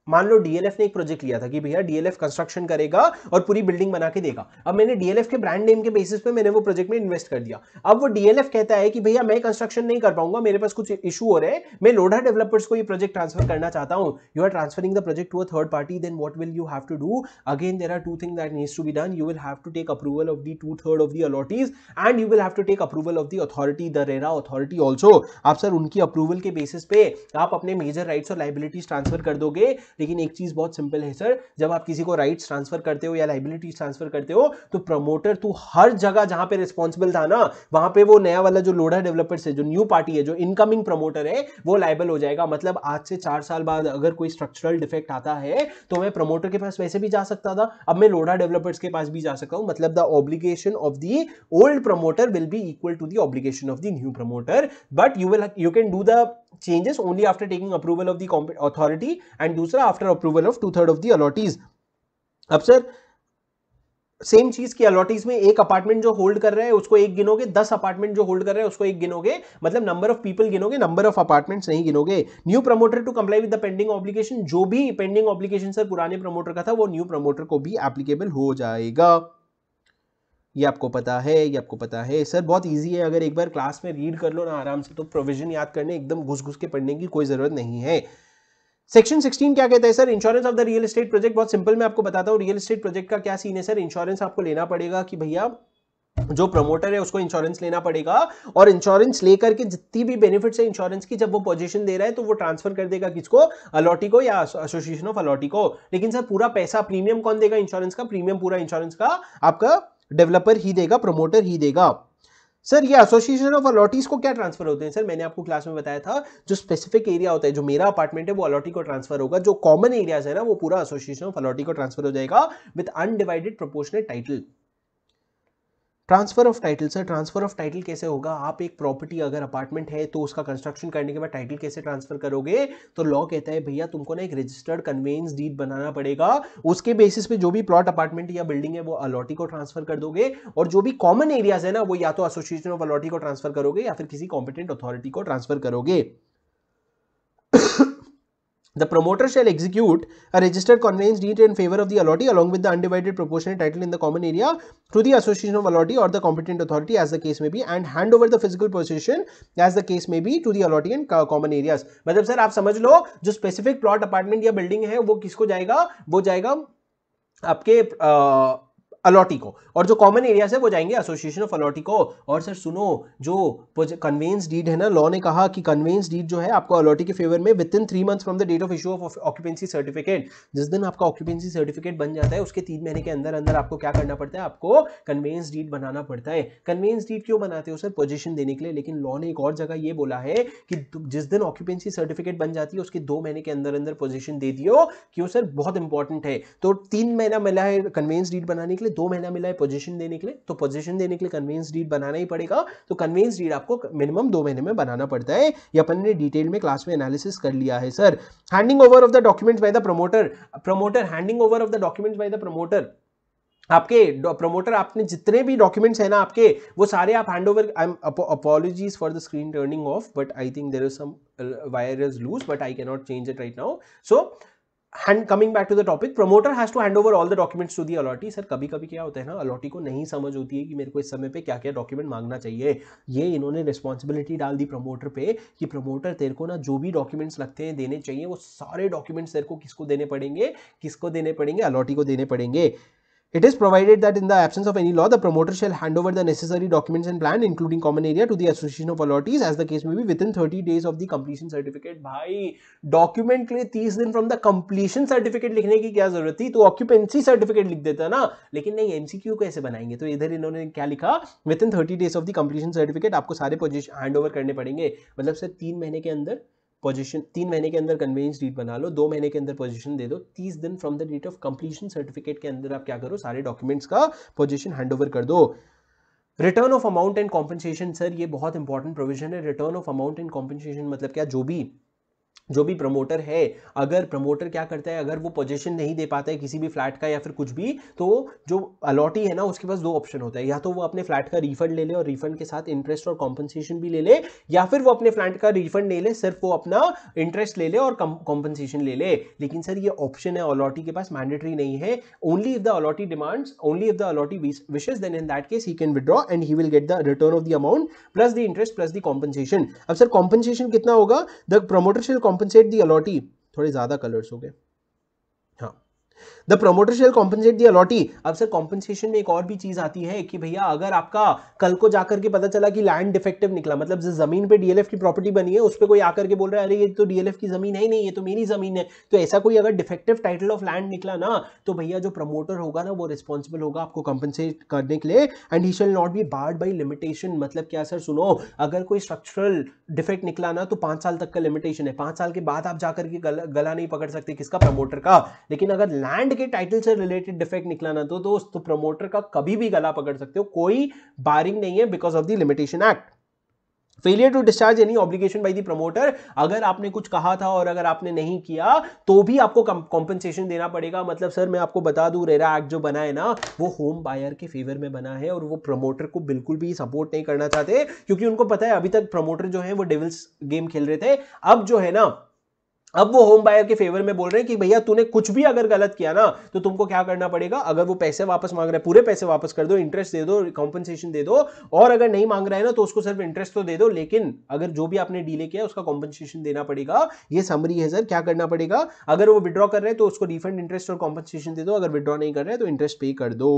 मान लो डीएलएफ ने एक प्रोजेक्ट लिया था कि भैया डीएलएफ कंस्ट्रक्शन करेगा और पूरी बिल्डिंग बना के देगा अब मैंने डीएलएफ के ब्रांड नेम के बेसिस पे मैंने वो प्रोजेक्ट में इन्वेस्ट कर दिया अब वो डीएलएफ कहता है कि भैया मैं कंस्ट्रक्शन नहीं कर पाऊंगा मेरे पास कुछ इशू हो रहे हैं मैं लोढ़ा डेवलपर्स को ये प्रोजेक्ट ट्रांसफर करना चाहता हूँ you are transferring the project to a third party then what will you have to do again there are two thing that needs to be done you will have to take approval of the two third of the allottees and you will have to take approval of the authority the RERA authority also आप sir उनकी approval के basis पे आप अपने major rights और liabilities transfer कर दोगे लेकिन एक चीज़ बहुत सिंपल है सर जब आप किसी को राइट्स ट्रांसफर करते हो या लाइबिलिटीज ट्रांसफर करते हो तो प्रमोटर तो हर जगह जहां पे रिस्पॉन्सिबल था ना वहां पे वो नया वाला जो लोढ़ा डेवलपर्स है जो न्यू पार्टी है जो इनकमिंग प्रमोटर है वो लाइबल हो जाएगा मतलब आज से चार साल बाद अगर कोई स्ट्रक्चरल डिफेक्ट आता है तो मैं प्रमोटर के पास वैसे भी जा सकता था अब मैं लोढ़ा डेवलपर्स के पास भी जा सकता हूं मतलब the obligation of the old promoter will be equal to the obligation of the new promoter but you will you can do the changes only after taking approval of the authority and दूसरा after approval of two third of the allottees अब sir same चीज की allottees में एक apartment जो hold कर रहे हैं उसको एक गिनोगे दस अपार्टमेंट जो होल्ड कर रहे हैं उसको एक गिनोगे मतलब नंबर ऑफ पीपल गिनोगे नंबर ऑफ अपार्टमेंट्स नहीं गिनोगे new promoter to comply with the pending obligation जो भी पेंडिंग ऑब्लिकेशन सर पुराने प्रमोटर का था वो न्यू प्रमोटर को भी एप्लीकेबल हो जाएगा ये आपको पता है ये आपको पता है सर बहुत ईजी है अगर एक बार क्लास में रीड कर लो ना आराम से तो प्रोविजन याद करने एकदम घुस घुस के पढ़ने की कोई ज़रूरत नहीं है सेक्शन 16 क्या कहता है sir insurance of the real estate project बहुत सिंपल मैं आपको बताता हूँ रियल एस्टेट प्रोजेक्ट का क्या सीन है सर इंश्योरेंस आपको लेना पड़ेगा कि भैया जो प्रमोटर है उसको इंश्योरेंस लेना पड़ेगा और इंश्योरेंस लेकर के जितनी भी बेनिफिट्स है इंश्योरेंस की जब वो पोजीशन दे रहा है तो वो ट्रांसफर कर देगा किसको अलॉटी को या एसोसिएशन ऑफ अलॉटी को लेकिन सर पूरा पैसा प्रीमियम कौन देगा इंश्योरेंस का प्रीमियम पूरा इंश्योरेंस का आपका डेवलपर ही देगा प्रोमोटर ही देगा सर ये एसोसिएशन ऑफ अलॉटीज को क्या ट्रांसफर होते हैं सर मैंने आपको क्लास में बताया था जो स्पेसिफिक एरिया होता है जो मेरा अपार्टमेंट है वो अलॉटी को ट्रांसफर होगा जो कॉमन एरियाज है ना वो पूरा एसोसिएशन ऑफ अलॉटी को ट्रांसफर हो जाएगा with undivided proportional title transfer of title sir transfer of title कैसे होगा आप एक प्रॉपर्टी अगर अपार्टमेंट है तो उसका कंस्ट्रक्शन करने के बाद टाइटल कैसे ट्रांसफर करोगे तो लॉ कहता है भैया तुमको ना एक रजिस्टर्ड कन्वेंस डीड बनाना पड़ेगा उसके बेसिस पे जो भी प्लॉट अपार्टमेंट या बिल्डिंग है वो अलॉटी को ट्रांसफर कर दोगे और जो भी कॉमन एरियाज है ना वो या तो एसोसिएशन ऑफ अलॉटी को ट्रांसफर करोगे या फिर किसी कॉम्पिटेंट अथॉरिटी को ट्रांसफर करोगे The promoter shall execute a registered conveyance deed in favor of the allottee along with the undivided proportionate title in the common area to the association of allottee or the competent authority as the case may be and hand over the physical possession as the case may be to the allottee in common areas. मतलब sir आप समझ लो जो specific plot apartment या building है वो किसको जाएगा वो जाएगा आपके आ, अलॉटी को और जो कॉमन एरियाज है वो जाएंगे एसोसिएशन ऑफ अलॉटी को और सर सुनो जो कन्वेंस डीड है ना लॉ ने कहा कि कन्वेंस डीड जो है आपको अलॉटी के फेवर में within three month from the date of issue of occupancy certificate जिस दिन आपका ऑक्यूपेंसी सर्टिफिकेट बन जाता है उसके तीन महीने के अंदर अंदर आपको क्या करना पड़ता है आपको कन्वेंस डीड बनाना पड़ता है कन्वेंस डीड क्यों बनाते हो सर पोजिशन देने के लिए लेकिन लॉ ने एक और जगह ये बोला है कि जिस दिन ऑक्यूपेंसी सर्टिफिकेट बन जाती है उसके दो महीने के अंदर अंदर पोजिशन दे दियो क्यों सर बहुत इंपॉर्टेंट है तो तीन महीना मिला है कन्वेंस डीड बनाने के लिए लिए दो महीना मिला है पोजीशन देने के लिए तो पोजीशन देने के लिए कन्वेंस डीड बनाना ही पड़ेगा तो कन्वेंस डीड आपको मिनिमम दो महीने में बनाना पड़ता है ये अपन ने डिटेल में क्लास में एनालिसिस कर लिया है sir handing over of the documents by the promoter promoter handing over of the documents by the promoter आपके प्रमोटर आपने जितने भी डॉक्यूमेंट्स हैं ना आपके वो सारे आप hand over I am apologies for the screen turning off but I think there is some wire is loose but I cannot change it right now so hand coming back to the topic promoter has to hand over all the documents to the allottee sir कभी कभी क्या होता है ना allottee को नहीं समझ होती है कि मेरे को इस समय पे क्या क्या डॉक्यूमेंट मांगना चाहिए ये इन्होंने रिस्पॉन्सिबिलिटी डाल दी प्रमोटर पे कि प्रमोटर तेरे को ना जो भी डॉक्यूमेंट्स लगते हैं देने चाहिए वो सारे डॉक्यूमेंट्स तेरे को किसको देने पड़ेंगे किसको देने पड़ेंगे अलॉटी को देने पड़ेंगे It is provided that in the absence of any law, the promoter shall hand over the necessary documents and plan, including common area, to the association of allottees, as the case may be, within 30 days of the completion certificate. भाई document के लिए 30 दिन from the completion certificate लिखने की क्या जरूरत थी तो occupancy certificate लिख देता ना लेकिन नहीं MCQ कैसे बनाएंगे तो इधर इन्होंने क्या लिखा within thirty days of the completion certificate आपको सारे position hand over करने पड़ेंगे मतलब सर तीन महीने के अंदर पोजीशन तीन महीने के अंदर कन्वेंस डीट बना लो दो महीने के अंदर पोजीशन दे दो तीस दिन from the date of completion certificate के अंदर आप क्या करो सारे डॉक्यूमेंट्स का पोजीशन हैंड कर दो return of amount and compensation sir ये बहुत इंपॉर्टेंट प्रोविजन है return of amount and compensation मतलब क्या जो भी जो भी प्रमोटर है अगर प्रमोटर क्या करता है अगर वो पोजीशन नहीं दे पाता है किसी भी फ्लैट का या फिर कुछ भी तो जो अलॉटी है ना उसके पास दो ऑप्शन होता है या तो वो अपने फ्लैट का रिफंड ले ले और रिफंड के साथ इंटरेस्ट और कॉम्पनसेशन भी ले ले या फिर वो अपने फ्लैट का रिफंड ले ले सिर्फ वो अपना इंटरेस्ट ले ले और कॉम्पनसेशन ले ले लेकिन सर ये ऑप्शन है अलॉटी के पास मैंडेटरी नहीं है only if the allottee demands only if the allottee wishes then in that case he can withdraw and he will get the return of the amount plus the interest plus the compensation अब sir compensation कितना होगा the promoter shall compensate the allottee थोड़े ज़्यादा colours हो गए हाँ the promoter shall compensate the allottee अब sir compensation में एक और भी चीज आती है कि भैया अगर आपका कल को जाकर के पता चला कि लैंड डिफेक्टिव निकला मतलब जिस जमीन पे डीएलएफ की प्रॉपर्टी बनी है उस पर कोई आकर के बोल रहा है अरे ये तो डीएलएफ की जमीन है ही नहीं ये तो मेरी जमीन है तो ऐसा कोई अगर डिफेक्टिव टाइटल ऑफ लैंड निकला ना तो भैया जो प्रमोटर होगा ना वो रिस्पॉन्सिबल होगा आपको कॉम्पनसेट करने के लिए and he shall not be barred by limitation मतलब क्या सर सुनो अगर कोई स्ट्रक्चरल डिफेक्ट निकला ना तो पांच साल तक का लिमिटेशन है पांच साल के बाद आप जाकर के गला, गला नहीं पकड़ सकते किसका प्रमोटर का लेकिन अगर लैंड कि टाइटल से रिलेटेड डिफेक्ट निकलाना तो दोस्त तो प्रमोटर तो का कभी भी गला पकड़ सकते हो कोई बारिंग नहीं है because of the limitation act failure to discharge any obligation by the promoter अगर आपने कुछ कहा था और अगर आपने नहीं किया तो भी आपको कॉम्पनसेशन देना पड़ेगा मतलब सर मैं आपको बता दूं रेरा एक्ट जो बना है ना वो होम बायर के फेवर में बना है और वो प्रमोटर को बिल्कुल भी सपोर्ट नहीं करना चाहते क्योंकि उनको पता है अभी तक प्रमोटर जो है वो डेविल्स गेम खेल रहे थे अब जो है ना अब वो होम बायर के फेवर में बोल रहे हैं कि भैया तूने कुछ भी अगर गलत किया ना तो तुमको क्या करना पड़ेगा अगर वो पैसे वापस मांग रहे हैं पूरे पैसे वापस कर दो इंटरेस्ट दे दो कॉम्पनसेशन दे दो और अगर नहीं मांग रहा है ना तो उसको सिर्फ इंटरेस्ट तो दे दो लेकिन अगर जो भी आपने डीले किया उसका कॉम्पनसेशन देना पड़ेगा ये समरी है सर क्या करना पड़ेगा अगर वो विड्रॉ कर रहे हैं तो उसको रिफंड इंटरेस्ट और कॉम्पनसेशन दे दो अगर विड्रॉ नहीं कर रहे हैं तो इंटरेस्ट पे कर दो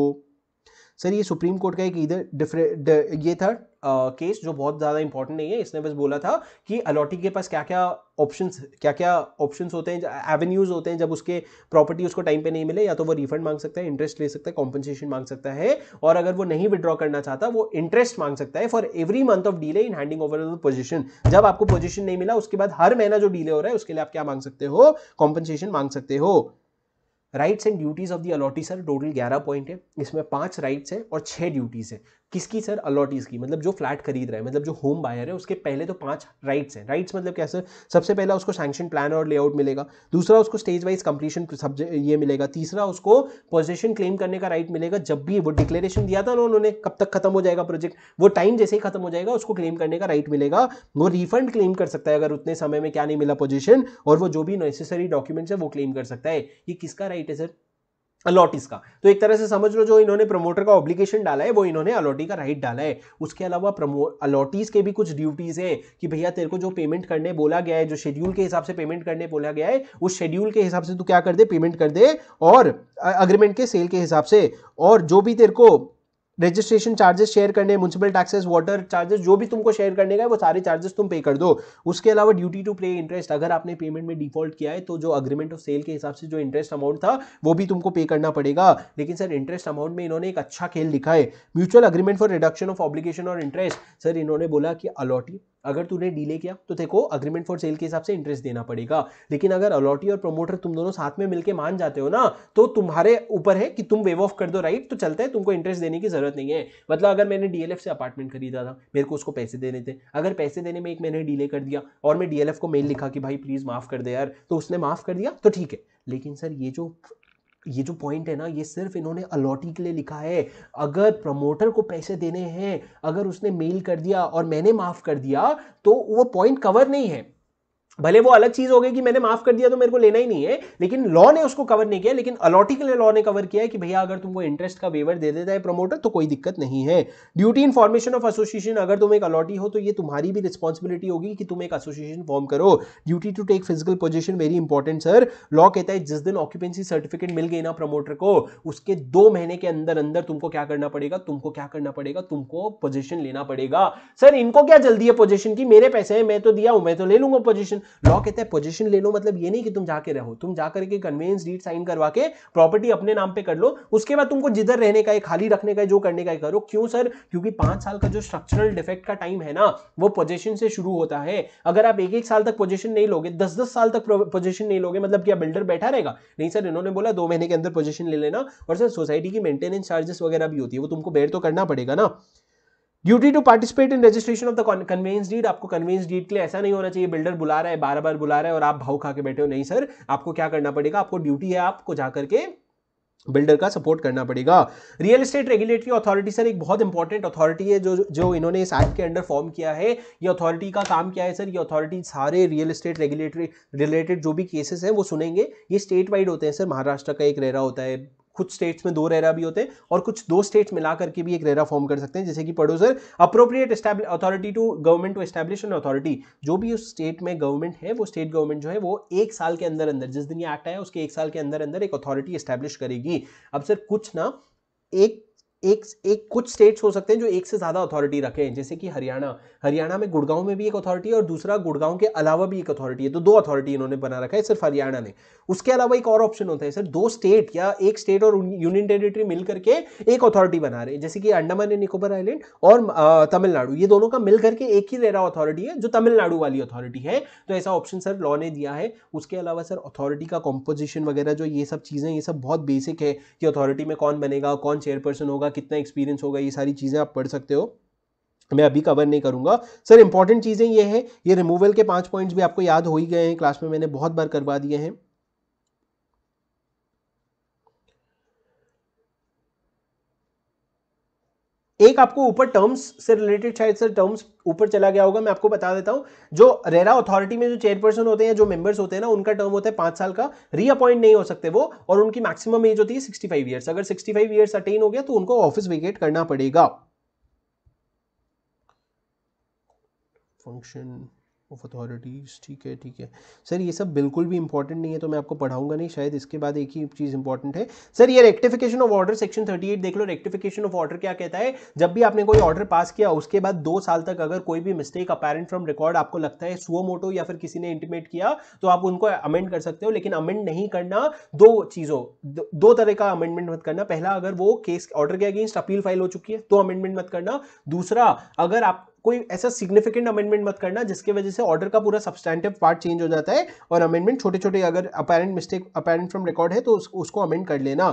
सर ये सुप्रीम कोर्ट का एक इधर डिफरेंट ये था केस जो बहुत ज़्यादा इंपॉर्टेंट नहीं है इसने बस बोला था कि अलॉटी के पास क्या क्या ऑप्शंस क्या क्या ऑप्शंस होते हैं एवेन्यूज होते हैं जब उसके प्रॉपर्टी उसको टाइम पे नहीं मिले या तो वो रिफंड मांग सकता है इंटरेस्ट ले सकता है कॉम्पनसेशन मांग सकता है और अगर वो नहीं विड्रॉ करना चाहता वो इंटरेस्ट मांग सकता है for every month of delay in handing over possession जब आपको पोजिशन नहीं मिला उसके बाद हर महीना जो डीले हो रहा है उसके लिए आप क्या मांग सकते हो कॉम्पनसेशन मांग सकते हो rights and duties of the allottee sir total ग्यारह पॉइंट है इसमें पांच राइट्स हैं और छह ड्यूटीज़ हैं किसकी सर अलॉटीज की मतलब जो फ्लैट खरीद रहा है मतलब जो होम बायर है उसके पहले तो पांच राइट्स हैं राइट्स मतलब क्या सर सबसे पहला उसको सैक्शन प्लान और लेआउट मिलेगा दूसरा उसको स्टेज वाइज कंप्लीशन ये मिलेगा तीसरा उसको पोजिशन क्लेम करने का राइट मिलेगा जब भी वो डिक्लेरेशन दिया था ना उन्होंने कब तक खत्म हो जाएगा प्रोजेक्ट वो टाइम जैसे ही खत्म हो जाएगा उसको क्लेम करने का राइट मिलेगा वो रिफंड क्लेम कर सकता है अगर उतने समय में क्या नहीं मिला पोजिशन और वो जो भी नेसेसरी डॉक्यूमेंट्स है वो क्लेम कर सकता है ये किसका राइट है सर अलॉटिस का तो एक तरह से समझ लो जो इन्होंने प्रमोटर का ऑब्लिगेशन डाला है वो इन्होंने अलॉटी का राइट डाला है उसके अलावा प्रमो अलॉटीज के भी कुछ ड्यूटीज हैं कि भैया तेरे को जो पेमेंट करने बोला गया है जो शेड्यूल के हिसाब से पेमेंट करने बोला गया है उस शेड्यूल के हिसाब से तू क्या कर दे पेमेंट कर दे और अग्रीमेंट के सेल के हिसाब से और जो भी तेरे को रजिस्ट्रेशन चार्जेस शेयर करने म्यूनसिपल टैक्सेस वाटर चार्जेस जो भी तुमको शेयर करने का है वो सारे चार्जेस तुम पे कर दो उसके अलावा ड्यूटी टू पे इंटरेस्ट अगर आपने पेमेंट में डिफॉल्ट किया है तो जो अग्रीमेंट ऑफ सेल के हिसाब से जो इंटरेस्ट अमाउंट था वो भी तुमको पे करना पड़ेगा लेकिन सर इंटरेस्ट अमाउंट में इन्होंने एक अच्छा खेल लिखा है mutual agreement for reduction of obligation और इंटरेस्ट सर इन्होंने बोला कि अलॉटी अगर तूने डीले किया तो देखो अग्रीमेंट फॉर सेल के हिसाब से इंटरेस्ट देना पड़ेगा लेकिन अगर अलॉटी और प्रमोटर तुम दोनों साथ में मिलकर मान जाते हो ना तो तुम्हारे ऊपर है कि तुम वेव ऑफ कर दो राइट तो चलते हैं तुमको इंटरेस्ट देने की जरूरत नहीं है मतलब अगर मैंने डीएलएफ से अपार्टमेंट खरीदा था मेरे को उसको पैसे देने थे अगर पैसे देने में एक मैंने डीले कर दिया और मैं डीएलएफ को मेल लिखा कि भाई प्लीज माफ कर दे यार तो उसने माफ कर दिया तो ठीक है लेकिन सर ये जो ये जो पॉइंट है ना ये सिर्फ इन्होंने अलॉटी के लिए लिखा है अगर प्रमोटर को पैसे देने हैं अगर उसने मेल कर दिया और मैंने माफ़ कर दिया तो वो पॉइंट कवर नहीं है भले वो अलग चीज हो गई कि मैंने माफ कर दिया तो मेरे को लेना ही नहीं है लेकिन लॉ ने उसको कवर नहीं किया लेकिन अलॉटिकल लॉ ने कवर किया है कि भैया अगर तुमको इंटरेस्ट का वेवर दे देता है प्रमोटर तो कोई दिक्कत नहीं है ड्यूटी इन्फॉर्मेशन ऑफ एसोसिएशन अगर तुम एक अलॉटी हो तो ये तुम्हारी भी रिस्पॉन्सिबिलिटी होगी कि तुम एक एसोसिएशन फॉर्म करो duty to take physical possession very important sir law कहता है जिस दिन ऑक्यूपेंसी सर्टिफिकेट मिल गई ना प्रमोटर को उसके दो महीने के अंदर अंदर तुमको क्या करना पड़ेगा तुमको क्या करना पड़ेगा तुमको पोजिशन लेना पड़ेगा सर इनको क्या जल्दी है पोजिशन की मेरे पैसे हैं मैं तो दिया हूं मैं तो ले लूंगा पोजिशन लॉ कहता है पोजिशन ले लो मतलब ये नहीं कि तुम जाके रहो तुम जाकर के कन्वेंस डीड साइन करवा के प्रॉपर्टी अपने नाम पे कर लो उसके बाद तुमको जिधर रहने का है खाली रखने का है जो करने का है करो क्यों सर क्योंकि पांच साल का जो स्ट्रक्चरल डिफेक्ट का टाइम है ना वो पोजिशन से शुरू होता है अगर आप एक एक साल तक पोजिशन नहीं लोगे दस दस साल तक पोजिशन नहीं लोगे मतलब क्या बिल्डर बैठा रहेगा नहीं सर इन्होंने बोला दो महीने के अंदर पोजिशन ले लेना और सर सोसाइटी की मेंटेनेंस चार्जेस वगैरह भी होती है वो तुमको बेर तो करना पड़ेगा ना duty to participate in registration of the conveyance deed आपको कन्वेंस डीड के लिए ऐसा नहीं होना चाहिए बिल्डर बुला रहा है बार बार बुला रहा है और आप भाव खा के बैठे हो नहीं सर आपको क्या करना पड़ेगा आपको ड्यूटी है आपको जाकर के बिल्डर का सपोर्ट करना पड़ेगा real estate regulatory authority sir एक बहुत इंपॉर्टेंट अथॉरिटी है जो जो इन्होंने इस एक्ट के अंडर फॉर्म किया है ये अथॉरिटी का काम क्या है सर ये अथॉरिटी सारे रियल एस्टेट रेगुलेटरी रिलेटेड जो भी केसेस हैं वो सुनेंगे ये स्टेट वाइड होते हैं सर महाराष्ट्र का एक रेरा होता है कुछ स्टेट्स में दो रेरा भी होते हैं और कुछ दो स्टेट्स मिला करके भी एक रेरा फॉर्म कर सकते हैं जैसे कि पढ़ो sir appropriate authority to government to establish an authority जो भी उस स्टेट में गवर्नमेंट है वो स्टेट गवर्नमेंट जो है वो एक साल के अंदर अंदर जिस दिन ये एक्ट आया उसके एक साल के अंदर अंदर एक अथॉरिटी एस्टेब्लिश करेगी अब सर कुछ ना एक एक एक कुछ स्टेट्स हो सकते हैं जो एक से ज़्यादा अथॉरिटी रखे हैं जैसे कि हरियाणा हरियाणा में गुड़गांव में भी एक अथॉरिटी है और दूसरा गुड़गांव के अलावा भी एक अथॉरिटी है तो दो अथॉरिटी इन्होंने बना रखा है सिर्फ हरियाणा ने उसके अलावा एक और ऑप्शन होता है सर दो स्टेट या एक स्टेट और यूनियन टेरिटरी मिल करके एक अथॉरिटी बना रहे हैं जैसे कि अंडमान एंड निकोबर आइलैंड और तमिलनाडु ये दोनों का मिल करके एक ही रेरा अथॉरिटी है जो तमिलनाडु वाली अथॉरिटी है तो ऐसा ऑप्शन सर लॉ ने दिया है उसके अलावा सर अथॉरिटी का कॉम्पोजिशन वगैरह जो ये सब चीज़ें ये सब बहुत बेसिक है कि अथॉरिटी में कौन बनेगा कौन चेयरपर्सन होगा कितना एक्सपीरियंस होगा ये सारी चीज़ें आप पढ़ सकते हो मैं अभी कवर नहीं करूंगा सर इंपॉर्टेंट चीज़ें ये है ये रिमूवल के पांच पॉइंट्स भी आपको याद हो ही गए हैं क्लास में मैंने बहुत बार करवा दिए हैं एक आपको ऊपर टर्म्स से रिलेटेड शायद सर टर्म्स ऊपर चला गया होगा मैं आपको बता देता हूं जो रेरा अथॉरिटी में जो चेयरपर्सन होते हैं जो मेंबर्स होते हैं ना उनका टर्म होता है पांच साल का रीअपॉइंट नहीं हो सकते वो और उनकी मैक्सिमम एज होती है सिक्सटी फाइव ईयर्स अगर सिक्सटी फाइव ईयर्स अटेन हो गया तो उनको ऑफिस वेकेट करना पड़ेगा फंक्शन ऑफ अथॉरिटीज़ ठीक है ठीक है सर ये सब बिल्कुल भी इंपॉर्टेंट नहीं है तो मैं आपको पढ़ाऊंगा नहीं शायद इसके बाद एक ही चीज़ इंपॉर्टेंट है सर ये रेक्टिफिकेशन ऑफ ऑर्डर सेक्शन 38 देख लो रेक्टिफिकेशन ऑफ ऑर्डर क्या कहता है जब भी आपने कोई ऑर्डर पास किया उसके बाद दो साल तक अगर कोई भी मिस्टेक अपेरेंट फ्रॉम रिकॉर्ड आपको लगता है सुओ मोटो या फिर किसी ने इंटीमेट किया तो आप उनको अमेंड कर सकते हो लेकिन अमेंड नहीं करना दो चीज़ों दो, दो तरह का अमेंडमेंट मत करना पहला अगर वो केस ऑर्डर के अगेंस्ट अपील फाइल हो चुकी है तो अमेंडमेंट मत करना दूसरा अगर आप कोई ऐसा सिग्निफिकेंट अमेंडमेंट मत करना जिसके वजह से ऑर्डर का पूरा सब्सटैंडिव पार्ट चेंज हो जाता है और अमेंडमेंट छोटे छोटे अगर apparent mistake apparent from record है तो उस, उसको अमेंड कर लेना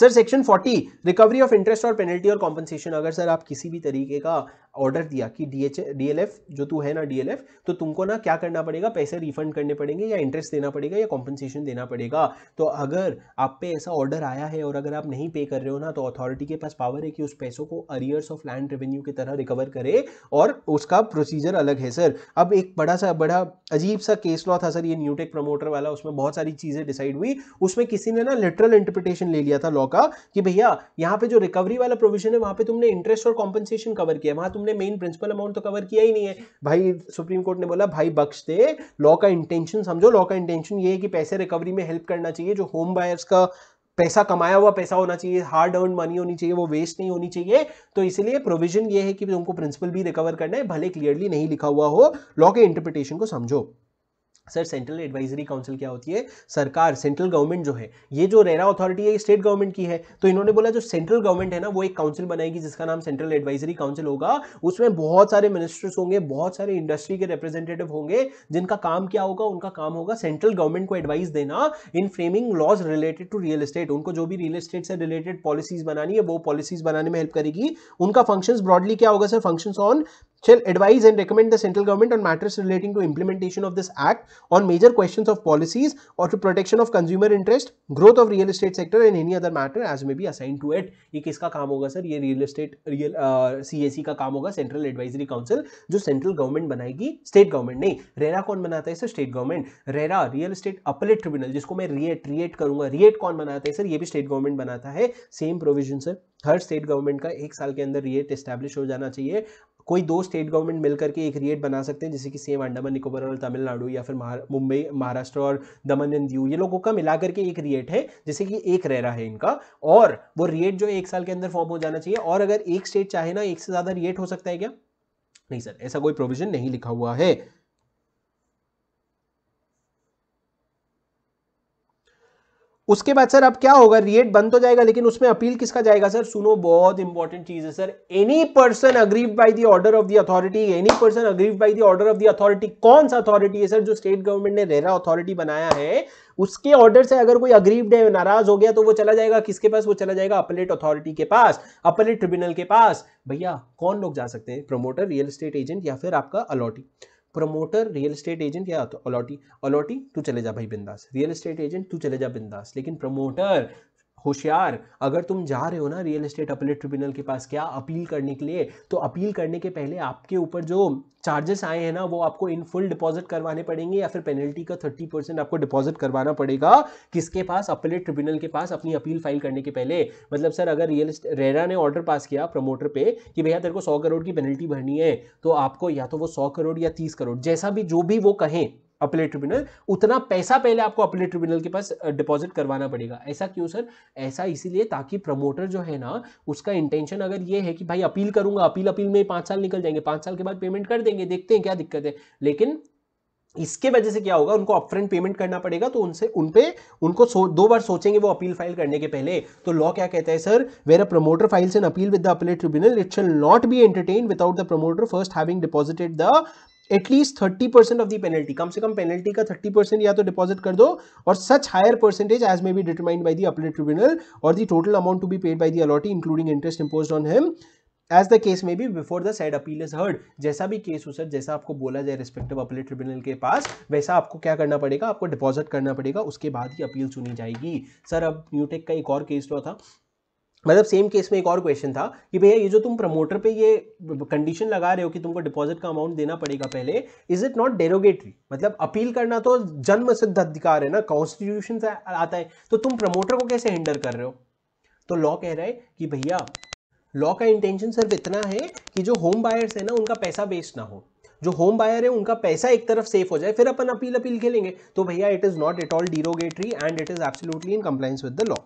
sir section 40 recovery of interest और पेनल्टी और कॉम्पनसेशन अगर सर आप किसी भी तरीके का ऑर्डर दिया कि डीएच डीएलएफ जो तू है ना डीएलएफ तो तुमको ना क्या करना पड़ेगा पैसे रिफंड करने पड़ेंगे या इंटरेस्ट देना पड़ेगा या कॉम्पनसेशन देना पड़ेगा तो अगर आप पे ऐसा ऑर्डर आया है और अगर आप नहीं पे कर रहे हो ना तो अथॉरिटी के पास पावर है कि उस पैसों को अरियर्स ऑफ लैंड रेवेन्यू की तरह रिकवर करे और उसका प्रोसीजर अलग है सर अब एक बड़ा सा बड़ा अजीब सा केस लॉ था सर ये न्यूटेक प्रमोटर वाला उसमें बहुत सारी चीज़ें डिसाइड हुई उसमें किसी ने ना लिटरल इंटरप्रिटेशन ले लिया था लॉ लॉ का कि भैया यहाँ पे जो रिकवरी वाला प्रोविजन है वहां पे तुमने इंटरेस्ट और कॉम्पनसेशन कवर किया वहां तुमने मेन प्रिंसिपल अमाउंट तो कवर किया ही नहीं है भाई सुप्रीम कोर्ट ने बोला भाई बख्श दे लॉ का इंटेंशन समझो लॉ का इंटेंशन ये है कि पैसे रिकवरी में हेल्प करना चाहिए जो होम बायर्स का पैसा कमाया हुआ पैसा होना चाहिए हार्ड अर्न मनी होनी चाहिए वो वेस्ट नहीं होनी चाहिए तो इसलिए प्रोविजन ये है कि तुमको प्रिंसिपल भी रिकवर करना है भले क्लियरली नहीं लिखा हुआ हो लॉ के इंटरप्रिटेशन को समझो सर सेंट्रल एडवाइजरी काउंसिल क्या होती है सरकार सेंट्रल गवर्नमेंट जो है ये जो रेरा अथॉरिटी है ये स्टेट गवर्नमेंट की है तो इन्होंने बोला जो सेंट्रल गवर्नमेंट है ना वो एक काउंसिल बनाएगी जिसका नाम सेंट्रल एडवाइजरी काउंसिल होगा उसमें बहुत सारे मिनिस्टर्स होंगे बहुत सारे इंडस्ट्री के रिप्रेजेंटेटिव होंगे जिनका काम क्या होगा उनका काम होगा सेंट्रल गवर्नमेंट को एडवाइस देना in framing laws related to real state उनको जो भी रियल स्टेट से रिलेटेड पॉलिसीज बनानी है वो पॉलिसीज बनाने में हेल्प करेगी उनका फंक्शन ब्रॉडली क्या होगा sir function on shall advise and recommend the central government on matters relating to implementation of this act on major questions of policies or to protection of consumer interest growth of real estate sector and any other matter as may be assigned to it ye kiska kaam hoga sir ye real estate real CAC का काम होगा central advisory council जो central government बनाएगी state government नहीं RERA कौन बनाता है sir state government RERA real estate appellate tribunal जिसको मैं रिएट reiterate karunga reiterate kon banata hai sir ye bhi state government banata hai same provision sir हर स्टेट गवर्नमेंट का एक साल के अंदर रिएट एस्टैब्लिश हो जाना चाहिए कोई दो स्टेट गवर्नमेंट मिलकर के एक रिएट बना सकते हैं जैसे कि सेम अंडमान निकोबार और तमिलनाडु या फिर मुंबई महाराष्ट्र और दमन एंड दीव ये लोगों का मिला करके एक रिएट है जैसे कि एक रह रहा है इनका और वो रिएट जो एक साल के अंदर फॉर्म हो जाना चाहिए और अगर एक स्टेट चाहे ना एक से ज़्यादा रिएट हो सकता है क्या नहीं सर ऐसा कोई प्रोविजन नहीं लिखा हुआ है उसके बाद सर अब क्या होगा रिएट बंद तो जाएगा लेकिन उसमें अपील किसका जाएगा सर सुनो बहुत इंपॉर्टेंट चीज है sir any person aggrieved by the order of the authority any person aggrieved by the order of the authority कौन सा अथॉरिटी है सर जो स्टेट गवर्नमेंट ने रेरा अथॉरिटी बनाया है उसके ऑर्डर से अगर कोई अग्रीव्ड है नाराज हो गया तो वो चला जाएगा किसके पास वो चला जाएगा अपलेट अथॉरिटी के पास अपलेट ट्रिब्यूनल के पास भैया कौन लोग जा सकते हैं प्रोमोटर रियल स्टेट एजेंट या फिर आपका allottee promoter real estate agent या तो अलॉटी अलॉटी तू चले जा भाई बिंदास रियल एस्टेट एजेंट तू चले जा बिंदास लेकिन प्रमोटर होशियार अगर तुम जा रहे हो ना रियल एस्टेट अपीलेट ट्रिब्यूनल के पास क्या अपील करने के लिए तो अपील करने के पहले आपके ऊपर जो चार्जेस आए हैं ना वो आपको इन फुल डिपॉजिट करवाने पड़ेंगे या फिर पेनल्टी का थर्टी परसेंट आपको डिपॉजिट करवाना पड़ेगा किसके पास अपीलेट ट्रिब्यूनल के पास अपनी अपील फाइल करने के पहले मतलब सर अगर रियल रेरा ने ऑर्डर पास किया प्रमोटर पे कि भैया तेरे को सौ करोड़ की पेनल्टी भरनी है तो आपको या तो वो सौ करोड़ या तीस करोड़ जैसा भी जो भी वो कहें अपले ट्रिब्यूनल उतना पैसा पहले आपको अपले ट्रिब्यूनल के पास डिपॉजिट करवाना पड़ेगा ऐसा क्यों सर ऐसा इसीलिए ताकि प्रमोटर जो है ना उसका इंटेंशन अगर ये है कि भाई अपील करूंगा अपील अपील में पांच साल निकल जाएंगे पांच साल के बाद पेमेंट कर देंगे देखते हैं क्या दिक्कत है लेकिन इसके वजह से क्या होगा उनको अपफ्रंट पेमेंट करना पड़ेगा तो उनसे उन पे उनको सो, दो बार सोचेंगे वो अपील फाइल करने के पहले तो लॉ क्या कहता है sir where a promoter files an appeal with the appellate tribunal it shall not be entertain without the promoter first having deposited the at least thirty percent of the penalty कम से कम पेनल्टी का thirty percent या तो deposit कर दो और such higher percentage as may be determined by the tribunal और the total amount to be paid by the allottee including interest impose on him as the case में भी before the said appeal is heard जैसा भी case हो sir जैसा आपको बोला जाए रिस्पेक्टिव अपील ट्रिब्यूनल के पास वैसा आपको क्या करना पड़ेगा आपको डिपॉजिट करना पड़ेगा उसके बाद ही अपील सुनी जाएगी सर अब न्यूटेक का एक और केस हुआ तो था मतलब सेम केस में एक और क्वेश्चन था कि भैया ये जो तुम प्रमोटर पे ये कंडीशन लगा रहे हो कि तुमको डिपॉजिट का अमाउंट देना पड़ेगा पहले इज इट नॉट डेरोगेटरी मतलब अपील करना तो जन्म सिद्ध अधिकार है ना कॉन्स्टिट्यूशन से आता है तो तुम प्रमोटर को कैसे हैंडल कर रहे हो तो लॉ कह रहा है कि भैया लॉ का इंटेंशन सिर्फ इतना है कि जो होम बायर्स है ना उनका पैसा वेस्ट ना हो जो होम बायर है उनका पैसा एक तरफ सेफ हो जाए फिर अपन अपील अपील खेलेंगे तो भैया it is not at all derogatory and it is absolutely in compliance with the law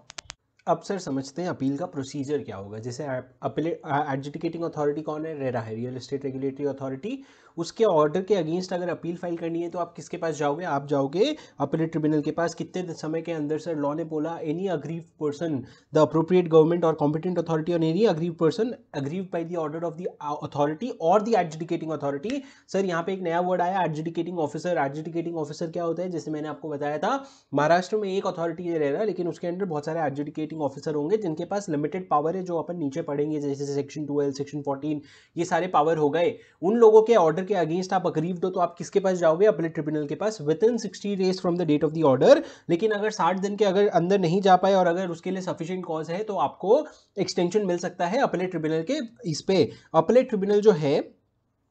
अब सर समझते हैं अपील का प्रोसीजर क्या होगा जैसे एडजुडिकेटिंग अथॉरिटी कौन है रेरा है रियल एस्टेट रेगुलेटरी अथॉरिटी उसके ऑर्डर के अगेंस्ट अगर अपील फाइल करनी है तो आप किसके पास जाओगे आप जाओगे अपने ट्रिब्यूनल के पास कितने समय के अंदर सर लॉ ने बोला any aggrieved person the appropriate government और कॉम्पिटेंट अथॉरिटी और any aggrieved person aggrieved by the order of the authority और द एडजुडिकेटिंग अथॉरिटी सर यहाँ पे एक नया वर्ड आया एडजुडिकेटिंग ऑफिसर एडजुडिकेटिंग ऑफिसर क्या होता है जैसे मैंने आपको बताया था महाराष्ट्र में एक अथॉरिटी रह रहा है लेकिन उसके अंदर बहुत सारे एडजुडिकेटिंग ऑफिसर होंगे जिनके पास लिमिटेड पावर है जो अपन नीचे पढ़ेंगे जैसे सेक्शन ट्वेल्व सेक्शन फोर्टीन ये सारे पावर हो गए उन लोगों के ऑर्डर के अगेंस्ट आप अग्रीव हो तो आप किसके पास जाओगे अपने ट्रिब्यूनल के पास within sixty days from the date of the order लेकिन अगर साठ दिन के अगर अंदर नहीं जा पाए और अगर उसके लिए सफिशियंट कॉज है तो आपको एक्सटेंशन मिल सकता है अपीलेट ट्रिब्यूनल के इस पे अपीलेट ट्रिब्यूनल जो है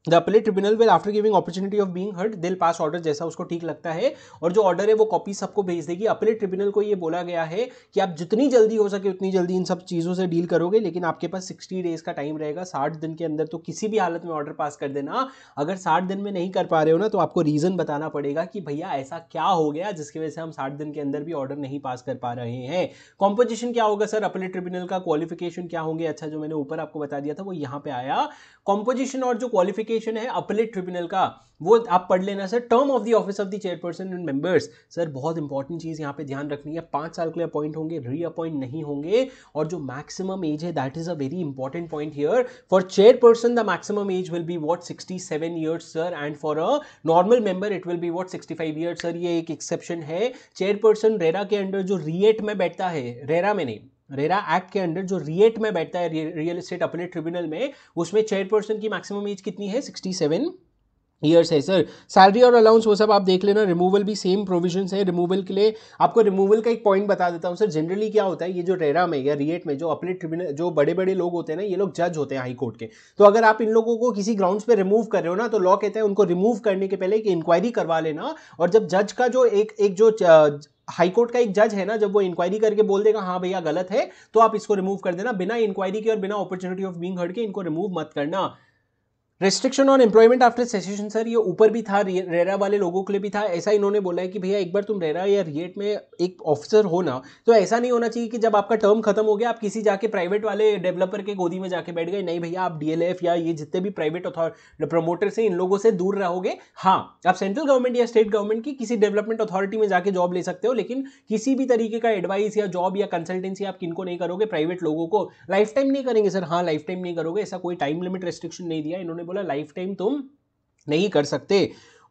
the appellate tribunal will after giving opportunity of being heard दिल पास ऑर्डर जैसा उसको ठीक लगता है और जो ऑर्डर है वो कॉपी सबको भेज देगी अपले ट्रिब्यूनल को ये बोला गया है कि आप जितनी जल्दी हो सके उतनी जल्दी इन सब चीज़ों से डील करोगे लेकिन आपके पास सिक्सटी डेज का टाइम रहेगा साठ दिन के अंदर तो किसी भी हालत में ऑर्डर पास कर देना अगर साठ दिन में नहीं कर पा रहे हो ना तो आपको रीज़न बताना पड़ेगा कि भैया ऐसा क्या हो गया जिसकी वजह से हम साठ दिन के अंदर भी ऑर्डर नहीं पास कर पा रहे हैं कॉम्पोजिशन क्या होगा सर अपले ट्रिब्यूनल का क्वालिफिकेशन क्या होंगे अच्छा जो मैंने ऊपर आपको बता दिया था वो यहाँ पे आया कॉम्पोजिशन और जो क्वालिफिकेशन नोटिफिकेशन है अपलेट ट्रिब्यूनल का वो आप पढ़ लेना sir term of the office of the chairperson and members sir बहुत इंपॉर्टेंट चीज़ यहाँ पे ध्यान रखनी है पाँच साल के लिए अपॉइंट होंगे री अपॉइंट नहीं होंगे और जो मैक्सिमम एज है that is a very important point here for chairperson the maximum age will be what sixty seven years sir and for a normal member it will be what sixty five years sir ये एक exception है chairperson RERA के under जो रीएट में बैठता है RERA में नहीं रेरा एक्ट के अंडर जो रिएट में बैठता है रियल इस्टेट अपने ट्रिब्यूनल में उसमें चेयरपर्सन की मैक्सिमम एज कितनी है सिक्सटी सेवन ईयर्स है सर सैलरी और अलाउंस वो सब आप देख लेना रिमूवल भी सेम प्रोविजन है रिमूवल के लिए आपको रिमूवल का एक पॉइंट बता देता हूँ सर जनरली क्या होता है ये जो रेरा में या रिएट में जो अपने ट्रिब्यूनल जो बड़े बड़े लोग होते हैं ना ये लोग जज होते हैं हाई कोर्ट के तो अगर आप इन लोगों को किसी ग्राउंड्स पे रिमूव कर रहे हो ना तो लॉ कहते हैं उनको रिमूव करने के पहले एक इंक्वायरी करवा लेना और जब जज का जो एक एक जो हाईकोर्ट का एक जज है ना जब वो इंक्वायरी करके बोल देगा हाँ भैया गलत है तो आप इसको रिमूव कर देना बिना इंक्वायरी के और बिना अपॉर्चुनिटी ऑफ बींग हर्ड के इनको रिमूव मत करना restriction on employment after cessation sir ये ऊपर भी था रेरा वाले लोगों के लिए भी था ऐसा इन्होंने बोला है कि भैया एक बार तुम रेरा या रिएट में एक ऑफिसर हो ना तो ऐसा नहीं होना चाहिए कि जब आपका टर्म खत्म हो गया आप किसी जाके प्राइवेट वाले डेवलपर के गोदी में जाके बैठ गए नहीं भैया आप डीएलएफ या ये जितने भी प्राइवेट प्रमोटर से इन लोगों से दूर रहोगे हाँ आप सेंट्रल गवर्नमेंट या स्टेट गवर्नमेंट की किसी डेवलपमेंट अथॉरिटी में जाके जॉब ले सकते हो लेकिन किसी भी तरीके का एडवाइस या जॉब या कंसल्टेंसी आप किनको नहीं करोगे प्राइवेट लोगों को लाइफ टाइम नहीं करेंगे सर हाँ लाइफ टाइम नहीं करोगे ऐसा कोई टाइम लिमिट रेस्ट्रिक्शन नहीं दिया इन्होंने उन्होंने बोला लाइफ टाइम तुम नहीं कर सकते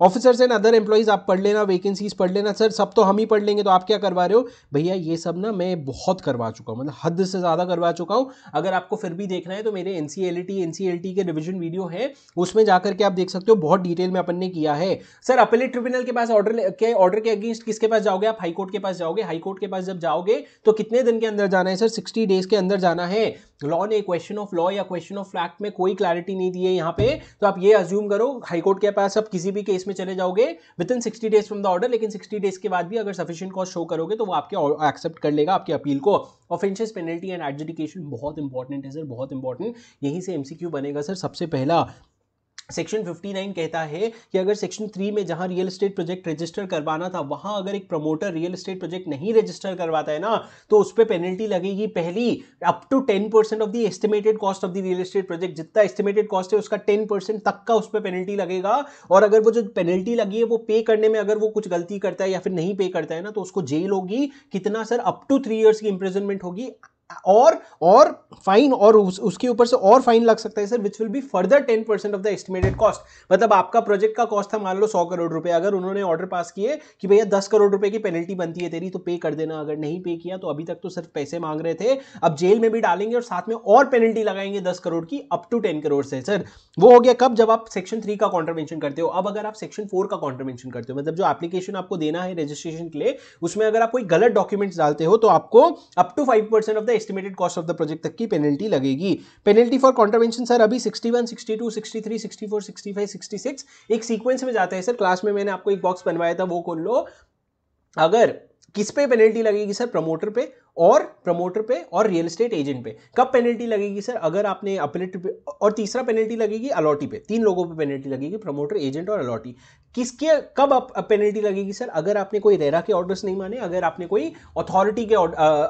ऑफिसर्स एंड अदर एम्प्लॉयज़ आप पढ़ लेना वैकेंसीज पढ़ लेना सर सब तो हम ही पढ़ लेंगे तो आप क्या करवा रहे हो भैया ये सब ना मैं बहुत करवा चुका हूँ मतलब हद से ज़्यादा करवा चुका हूँ अगर आपको फिर भी देखना है तो मेरे एन सी एल के रिविजन वीडियो है उसमें जाकर के आप देख सकते हो बहुत डिटेल में अपन ने किया है सर अपेलेट ट्रिब्यूनल के पास ऑर्डर के ऑर्डर के अगेंस्ट किसके पास जाओगे आप हाईकोर्ट के पास जाओगे हाईकोर्ट के पास जब जाओगे तो कितने दिन के अंदर जाना है सर सिक्सटी डेज के अंदर जाना है लॉ ने क्वेश्चन ऑफ लॉ या क्वेश्चन ऑफ फैक्ट में कोई क्लैरिटी नहीं दी है यहाँ पे तो आप ये अज्यूम करो हाईकोर्ट के पास आप किसी भी केस में चले जाओगे within sixty days from the order लेकिन सिक्सटी डेज के बाद भी अगर सफिशियंट कॉस्ट शो करोगे तो वो आपके एक्सेप्ट कर लेगा आपकी अपील को ऑफेंशियस पेनल्टी एंड एडजुडिकेशन बहुत इंपॉर्टेंट है सर बहुत इंपॉर्टेंट यहीं से एमसीक्यू बनेगा सर सबसे पहला सेक्शन 59 कहता है कि अगर सेक्शन 3 में जहां रियल एस्टेट प्रोजेक्ट रजिस्टर करवाना था वहां अगर एक प्रमोटर रियल एस्टेट प्रोजेक्ट नहीं रजिस्टर करवाता है ना तो उस पर पेनल्टी लगेगी पहली up to 10 percent of the estimated cost of the real estate project जितना एस्टिमेटेड कॉस्ट है उसका टेन परसेंट तक का उस पर पेनल्टी लगेगा और अगर वो जो पेनल्टी लगी है वो पे करने में अगर वो कुछ गलती करता है या फिर नहीं पे करता है ना तो उसको जेल होगी कितना sir up to three years की इंप्रेजनमेंट होगी और और फाइन और उस, उसके ऊपर से और फाइन लग सकता है sir which will be further ten percent of the estimated cost मतलब आपका प्रोजेक्ट का कॉस्ट था मान लो सौ करोड़ रुपए अगर उन्होंने ऑर्डर पास किए कि भैया दस करोड़ रुपए की पेनल्टी बनती है तेरी तो पे कर देना अगर नहीं पे किया तो अभी तक तो सिर्फ पैसे मांग रहे थे अब जेल में भी डालेंगे और साथ में और पेनल्टी लगाएंगे दस करोड़ की अप टू टेन करोड़ से सर वो हो गया कब जब आप सेक्शन थ्री का कॉन्ट्रवेंशन करते हो अब अगर आप सेक्शन फोर का कॉन्ट्रवेंशन करते हो मतलब जो एप्लीकेशन आपको देना है रजिस्ट्रेशन के लिए उसमें अगर आप कोई गलत डॉक्यूमेंट्स डालते हो तो आपको up to five percent of the estimated cost of the project तक की पेनल्टी लगेगी पेनल्टी फॉर कॉन्ट्रवेंशन सर अभी sixty sixty sixty one two three sixty four sixty five sixty six एक सीक्वेंस में जाता है सर क्लास में मैंने आपको एक बॉक्स बनवाया था वो खोल लो अगर किस पे पेनल्टी लगेगी सर प्रमोटर पे और प्रमोटर पे और रियल एस्टेट एजेंट पे कब पेनल्टी लगेगी सर अगर आपने अपलेट पे और तीसरा पेनल्टी लगेगी अलॉटी पे तीन लोगों पे पेनल्टी लगेगी प्रमोटर एजेंट और अलॉटी किसके कब पेनल्टी लगेगी सर अगर आपने कोई रेरा के ऑर्डर्स नहीं माने अगर आपने कोई अथॉरिटी के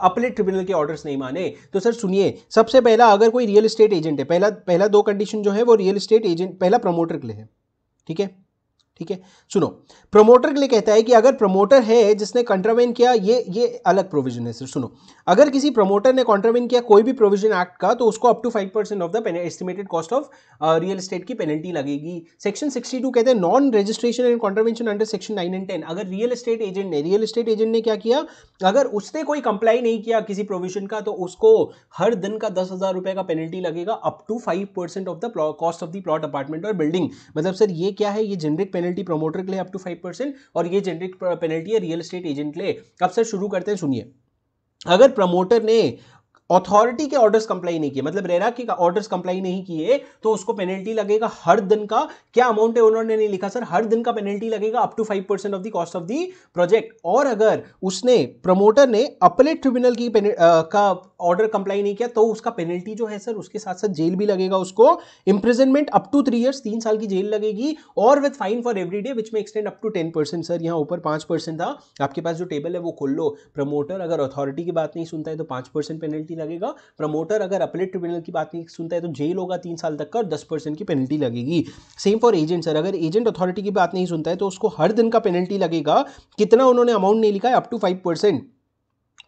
अपलेट ट्रिब्यूनल के ऑर्डर्स नहीं माने तो सर सुनिए सबसे पहला अगर कोई रियल इस्टेट एजेंट है पहला पहला दो कंडीशन जो है वो रियल इस्टेट एजेंट पहला प्रमोटर के लिए है ठीक है ठीक है सुनो प्रमोटर के लिए कहता है कि अगर प्रमोटर है जिसने कंट्रावेन किया ये ये अलग प्रोविजन है सर सुनो अगर किसी प्रमोटर ने कॉन्ट्रावेन किया कोई भी प्रोविजन एक्ट का तो उसको up to five percent of the estimated cost of real estate की पेनल्टी लगेगी सेक्शन सिक्सटी टू कहते हैं non registration and contravention under section nine and ten अगर रियल एस्टेट एजेंट ने रियल एस्टेट एजेंट ने क्या किया अगर उसने कोई कंप्लाई नहीं किया किसी प्रोविजन का तो उसको हर दिन का दस हज़ार रुपए का पेनल्टी लगेगा up to five percent of the cost of the plot apartment और बिल्डिंग मतलब सर ये क्या है ये जेनरिक पेनल्टी प्रमोटर के लिए अप टू फाइव परसेंट और ये जेनरिक पेनल्टी है रियल स्टेट एजेंट के लिए अब सर शुरू करते हैं सुनिए अगर प्रमोटर ने अथॉरिटी के ऑर्डर्स कंप्लाई नहीं किए मतलब रेरा के ऑर्डर्स कंप्लाई नहीं किए तो उसको पेनल्टी लगेगा हर दिन का क्या अमाउंट है उन्होंने नहीं लिखा सर हर दिन का पेनल्टी लगेगा up to five percent of the cost of the project और अगर उसने प्रमोटर ने अपलेट ट्रिब्यूनल की आ, का ऑर्डर कंप्लाई नहीं किया तो उसका पेनल्टी जो है सर उसके साथ साथ जेल भी लगेगा उसको imprisonment up to three years तीन साल की जेल लगेगी और with fine for every day which में extend up to ten percent sir यहाँ ऊपर पांच परसेंट था आपके पास जो टेबल है वो खोल लो प्रमोटर अगर अथॉरिटी की बात नहीं सुनता है तो पांच परसेंट पेनल्टी पेनल्टी लगेगा प्रमोटर अगर अपलेट ट्रिब्यूनल की बात नहीं सुनता है तो जेल होगा तीन साल तक का और दस परसेंट की पेनल्टी लगेगी सेम फॉर एजेंट सर अगर एजेंट अथॉरिटी की बात नहीं सुनता है तो उसको हर दिन का पेनल्टी लगेगा कितना उन्होंने अमाउंट नहीं लिखा है अप टू फाइव परसेंट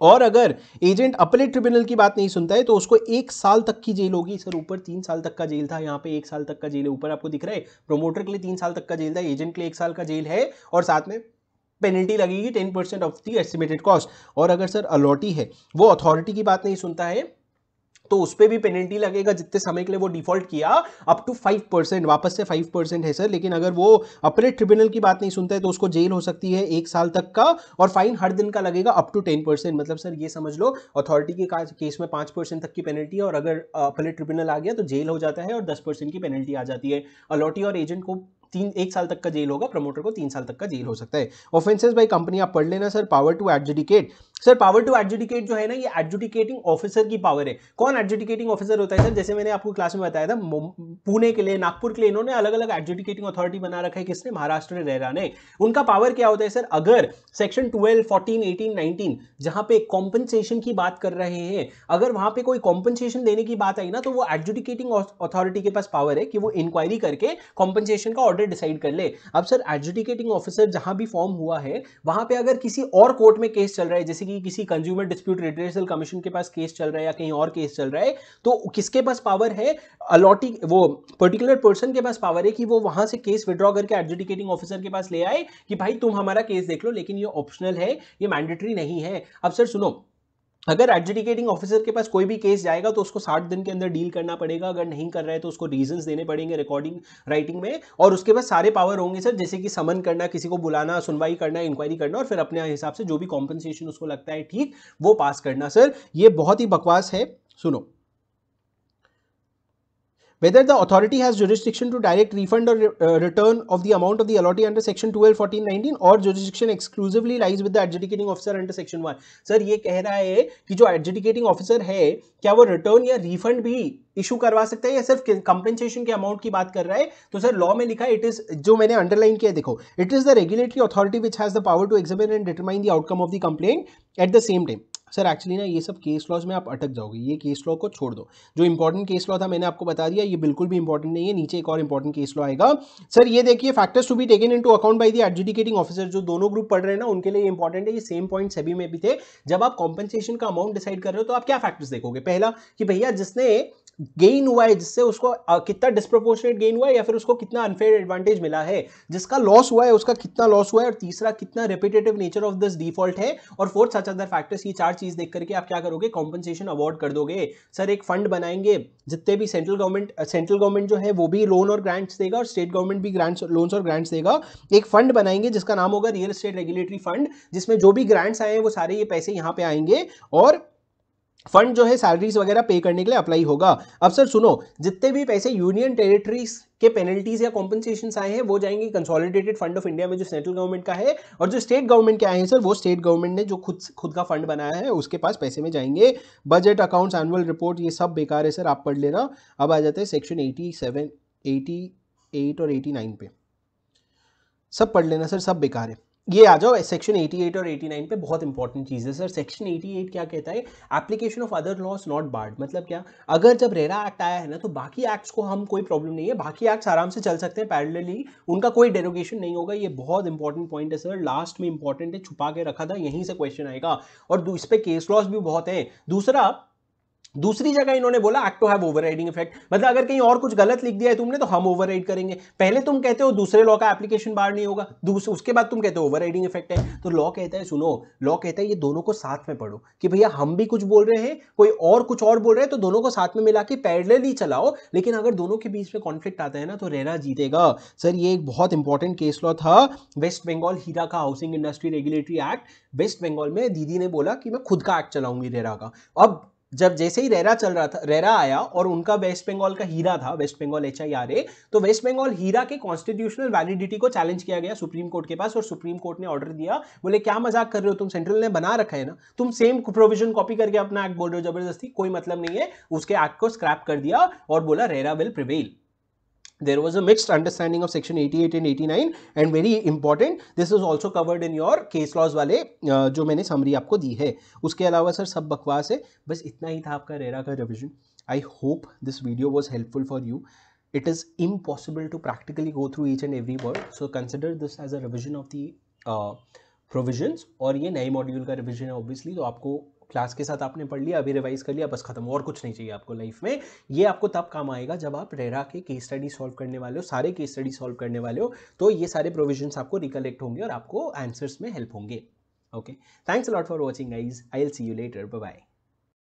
और अगर एजेंट अपलेट ट्रिब्यूनल की बात नहीं सुनता है तो उसको एक साल तक की जेल होगी सर ऊपर तीन साल तक का जेल था यहाँ पे एक साल तक का जेल है ऊपर आपको दिख रहा है प्रोमोटर के लिए तीन साल तक का जेल था एजेंट के लिए एक साल का जेल है और साथ में पेनल्टी लगेगी ten percent of the estimated cost और अगर सर अलॉटी है वो अथॉरिटी की बात नहीं सुनता है तो उस पर भी पेनल्टी लगेगा जितने समय के लिए वो डिफॉल्ट किया अप टू फाइव परसेंट वापस से फाइव परसेंट है सर लेकिन अगर वो अपने ट्रिब्यूनल की बात नहीं सुनता है तो उसको जेल हो सकती है एक साल तक का और फाइन हर दिन का लगेगा अप टू टेन परसेंट मतलब सर ये समझ लो अथॉरिटी के केस में पांच परसेंट तक की पेनल्टी है और अगर अपने ट्रिब्यूनल आ गया तो जेल हो जाता है और दस परसेंट की पेनल्टी आ जाती है अलॉटी और एजेंट को तीन एक साल तक का जेल होगा प्रमोटर को तीन साल तक का जेल हो सकता है ऑफेंसेस बाई कंपनी आप पढ़ लेना sir power to adjudicate sir power to adjudicate जो है ना ये एडजुडिकेटिंग ऑफिसर की पावर है कौन एडजुडिकेटिंग ऑफिसर होता है सर जैसे मैंने आपको क्लास में बताया था पुणे के लिए नागपुर के लिए इन्होंने अलग अलग एडजुडिकेटिंग अथॉरिटी बना रखा है किसने महाराष्ट्र ने रहरा ने उनका पावर क्या होता है सर अगर section twelve fourteen eighteen nineteen जहां पे कॉम्पनसेशन की बात कर रहे हैं अगर वहां पे कोई कॉम्पनसेशन देने की बात आई ना तो वो एडजुडिकेटिंग अथॉरिटी के पास पावर है कि वो इंक्वायरी करके कॉम्पनसेशन का ऑर्डर डिसाइड कर ले अब सर एडजुडिकेटिंग ऑफिसर जहां भी फॉर्म हुआ है वहां पे अगर किसी और कोर्ट में केस चल रहा है जैसे कि किसी कंज्यूमर डिस्प्यूट रिट्रेसल कमीशन के पास केस चल रहा है या कहीं और केस चल रहा है तो किसके पास पावर है अलॉटिंग वो पर्टिकुलर पर्सन के पास पावर है कि वो वहां से केस विड्रॉ करके एडजुडिकेटिंग ऑफिसर के पास ले आए कि भाई तुम हमारा केस देख लो लेकिन ये ऑप्शनल है ये मैंडेटरी नहीं है अब सर सुनो अगर एडजुडिकेटिंग ऑफिसर के पास कोई भी केस जाएगा तो उसको साठ दिन के अंदर डील करना पड़ेगा अगर नहीं कर रहा है तो उसको रीजंस देने पड़ेंगे रिकॉर्डिंग राइटिंग में और उसके पास सारे पावर होंगे सर जैसे कि समन करना किसी को बुलाना सुनवाई करना इंक्वायरी करना और फिर अपने हिसाब से जो भी कॉम्पनसेशन उसको लगता है ठीक वो पास करना सर ये बहुत ही बकवास है सुनो whether the authority has jurisdiction to direct refund or re uh, return of the amount of the allotee under section 12 14 or jurisdiction exclusively lies with the adjudicating officer under section 1 sir ye keh raha hai ki jo adjudicating officer hai kya wo return ya refund bhi issue करवा सकता है या सिर्फ compensation के amount की बात कर रहा है तो सर लॉ में लिखा है इट इज जो मैंने अंडरलाइन किया देखो it is the regulatory authority which has the power to examine and determine the outcome of the complaint at the same time sir actually ना ये सब केस लॉज में आप अटक जाओगे ये केस लॉ को छोड़ दो जो इंपॉर्टेंट केस लॉ था मैंने आपको बता दिया ये बिल्कुल भी इंपॉर्टेंट नहीं है नीचे एक और इंपॉर्टेंट केस लॉ आएगा सर ये देखिए factors to be taken into account by the adjudicating officer जो दोनों ग्रुप पढ़ रहे हैं ना उनके लिए इंपॉर्टेंट है ये सेम पॉइंट सभी में भी थे जब आप कॉम्पेंसेशन का अमाउंट डिसाइड कर रहे हो तो आप क्या फैक्टर्स देखोगे पहला कि भैया जिसने गेन हुआ है जिससे उसको कितना डिस्प्रोपोर्शनेट गेन हुआ है या फिर उसको कितना अनफेयर एडवांटेज मिला है जिसका लॉस हुआ है उसका कितना लॉस हुआ है और तीसरा कितना repetitive nature of this default है और फोर्थ सच अदर फैक्टर्स ये चार चीज देख करके आप क्या करोगे कॉम्पनसेशन अवार्ड कर दोगे सर एक फंड बनाएंगे जितने भी सेंट्रल गवर्नमेंट सेंट्रल गवर्नमेंट जो है वो भी लोन और ग्रांट्स देगा और स्टेट गवर्नमेंट भी ग्रांट्स लोन्स और ग्रांट्स देगा एक फंड बनाएंगे जिसका नाम होगा रियल स्टेट रेगुलेटरी फंड जिसमें जो भी ग्रांट्स आए हैं वो सारे ये पैसे यहाँ पे आएंगे और फंड जो है सैलरीज वगैरह पे करने के लिए अप्लाई होगा अब सर सुनो जितने भी पैसे यूनियन टेरिटरीज के पेनल्टीज या कॉम्पनसेशन आए हैं वो जाएंगे कंसोलिडेटेड फंड ऑफ इंडिया में जो सेंट्रल गवर्नमेंट का है और जो स्टेट गवर्नमेंट के आए हैं सर वो स्टेट गवर्नमेंट ने जो खुद खुद का फंड बनाया है उसके पास पैसे में जाएंगे बजट अकाउंट्स एनुअल रिपोर्ट ये सब बेकार है सर आप पढ़ लेना अब आ जाते हैं section eighty seven eighty eight और एटी नाइन पे सब पढ़ लेना सर सब बेकार है ये आ जाओ सेक्शन 88 और 89 पे बहुत इंपॉर्टेंट चीज़ है सर सेक्शन 88 क्या कहता है application of other laws not barred मतलब क्या अगर जब रेरा एक्ट आया है ना तो बाकी एक्ट्स को हम कोई प्रॉब्लम नहीं है बाकी एक्ट्स आराम से चल सकते हैं पैरेलली उनका कोई डेरोगेशन नहीं होगा ये बहुत इंपॉर्टेंट पॉइंट है सर लास्ट में इंपॉर्टेंट है छुपा के रखा था यहीं से क्वेश्चन आएगा और इस पर केस लॉस भी बहुत है दूसरा दूसरी जगह इन्होंने बोला act to have overriding effect मतलब अगर कहीं और कुछ गलत लिख दिया है तुमने तो हम ओवरराइड करेंगे पहले तुम कहते हो दूसरे लॉ का एप्लीकेशन बाहर नहीं होगा उसके बाद तुम कहते हो ओवरराइडिंग इफेक्ट है तो लॉ कहता है सुनो लॉ कहता है ये दोनों को साथ में पढ़ो कि भैया हम भी कुछ बोल रहे हैं कोई और कुछ और बोल रहे हैं तो दोनों को साथ में मिला के ही चलाओ लेकिन अगर दोनों के बीच में कॉन्फ्लिक्ट आता है ना तो रहना जीतेगा सर ये एक बहुत इंपॉर्टेंट केस लॉ था वेस्ट बंगाल हीरा का housing industry regulatory act West Bengal में दीदी ने बोला कि मैं खुद का एक्ट चलाऊंगी रेरा का अब जब जैसे ही रेरा चल रहा था रेरा आया और उनका वेस्ट बंगाल का हीरा था West Bengal H I R A तो वेस्ट बंगाल हीरा के कॉन्स्टिट्यूशनल वैलिडिटी को चैलेंज किया गया सुप्रीम कोर्ट के पास और सुप्रीम कोर्ट ने ऑर्डर दिया बोले क्या मजाक कर रहे हो तुम सेंट्रल ने बना रखा है ना तुम सेम प्रोविजन कॉपी करके अपना एक्ट बोल रहे हो जबरदस्ती कोई मतलब नहीं है उसके एक्ट को स्क्रैप कर दिया और बोला RERA will prevail there was a mixed understanding of section 88 and 89 and very important this is also covered in your case laws wale uh, jo maine summary aapko di hai uske alawa sir sab bakwas hai bas itna hi tha aapka rera ka revision i hope this video was helpful for you it is impossible to practically go through each and every word so consider this as a revision of the uh, provisions और ये नए module का revision है obviously तो आपको class के साथ आपने पढ़ लिया अभी रिवाइज कर लिया बस खत्म और कुछ नहीं चाहिए आपको लाइफ में ये आपको तब काम आएगा जब आप रेरा के केस स्टडी सॉल्व करने वाले हो सारे केस स्टडी सॉल्व करने वाले हो तो ये सारे प्रोविजन आपको रिकलेक्ट होंगे और आपको आंसर्स में हेल्प होंगे okay thanks lot for watching guys I'll see you later bye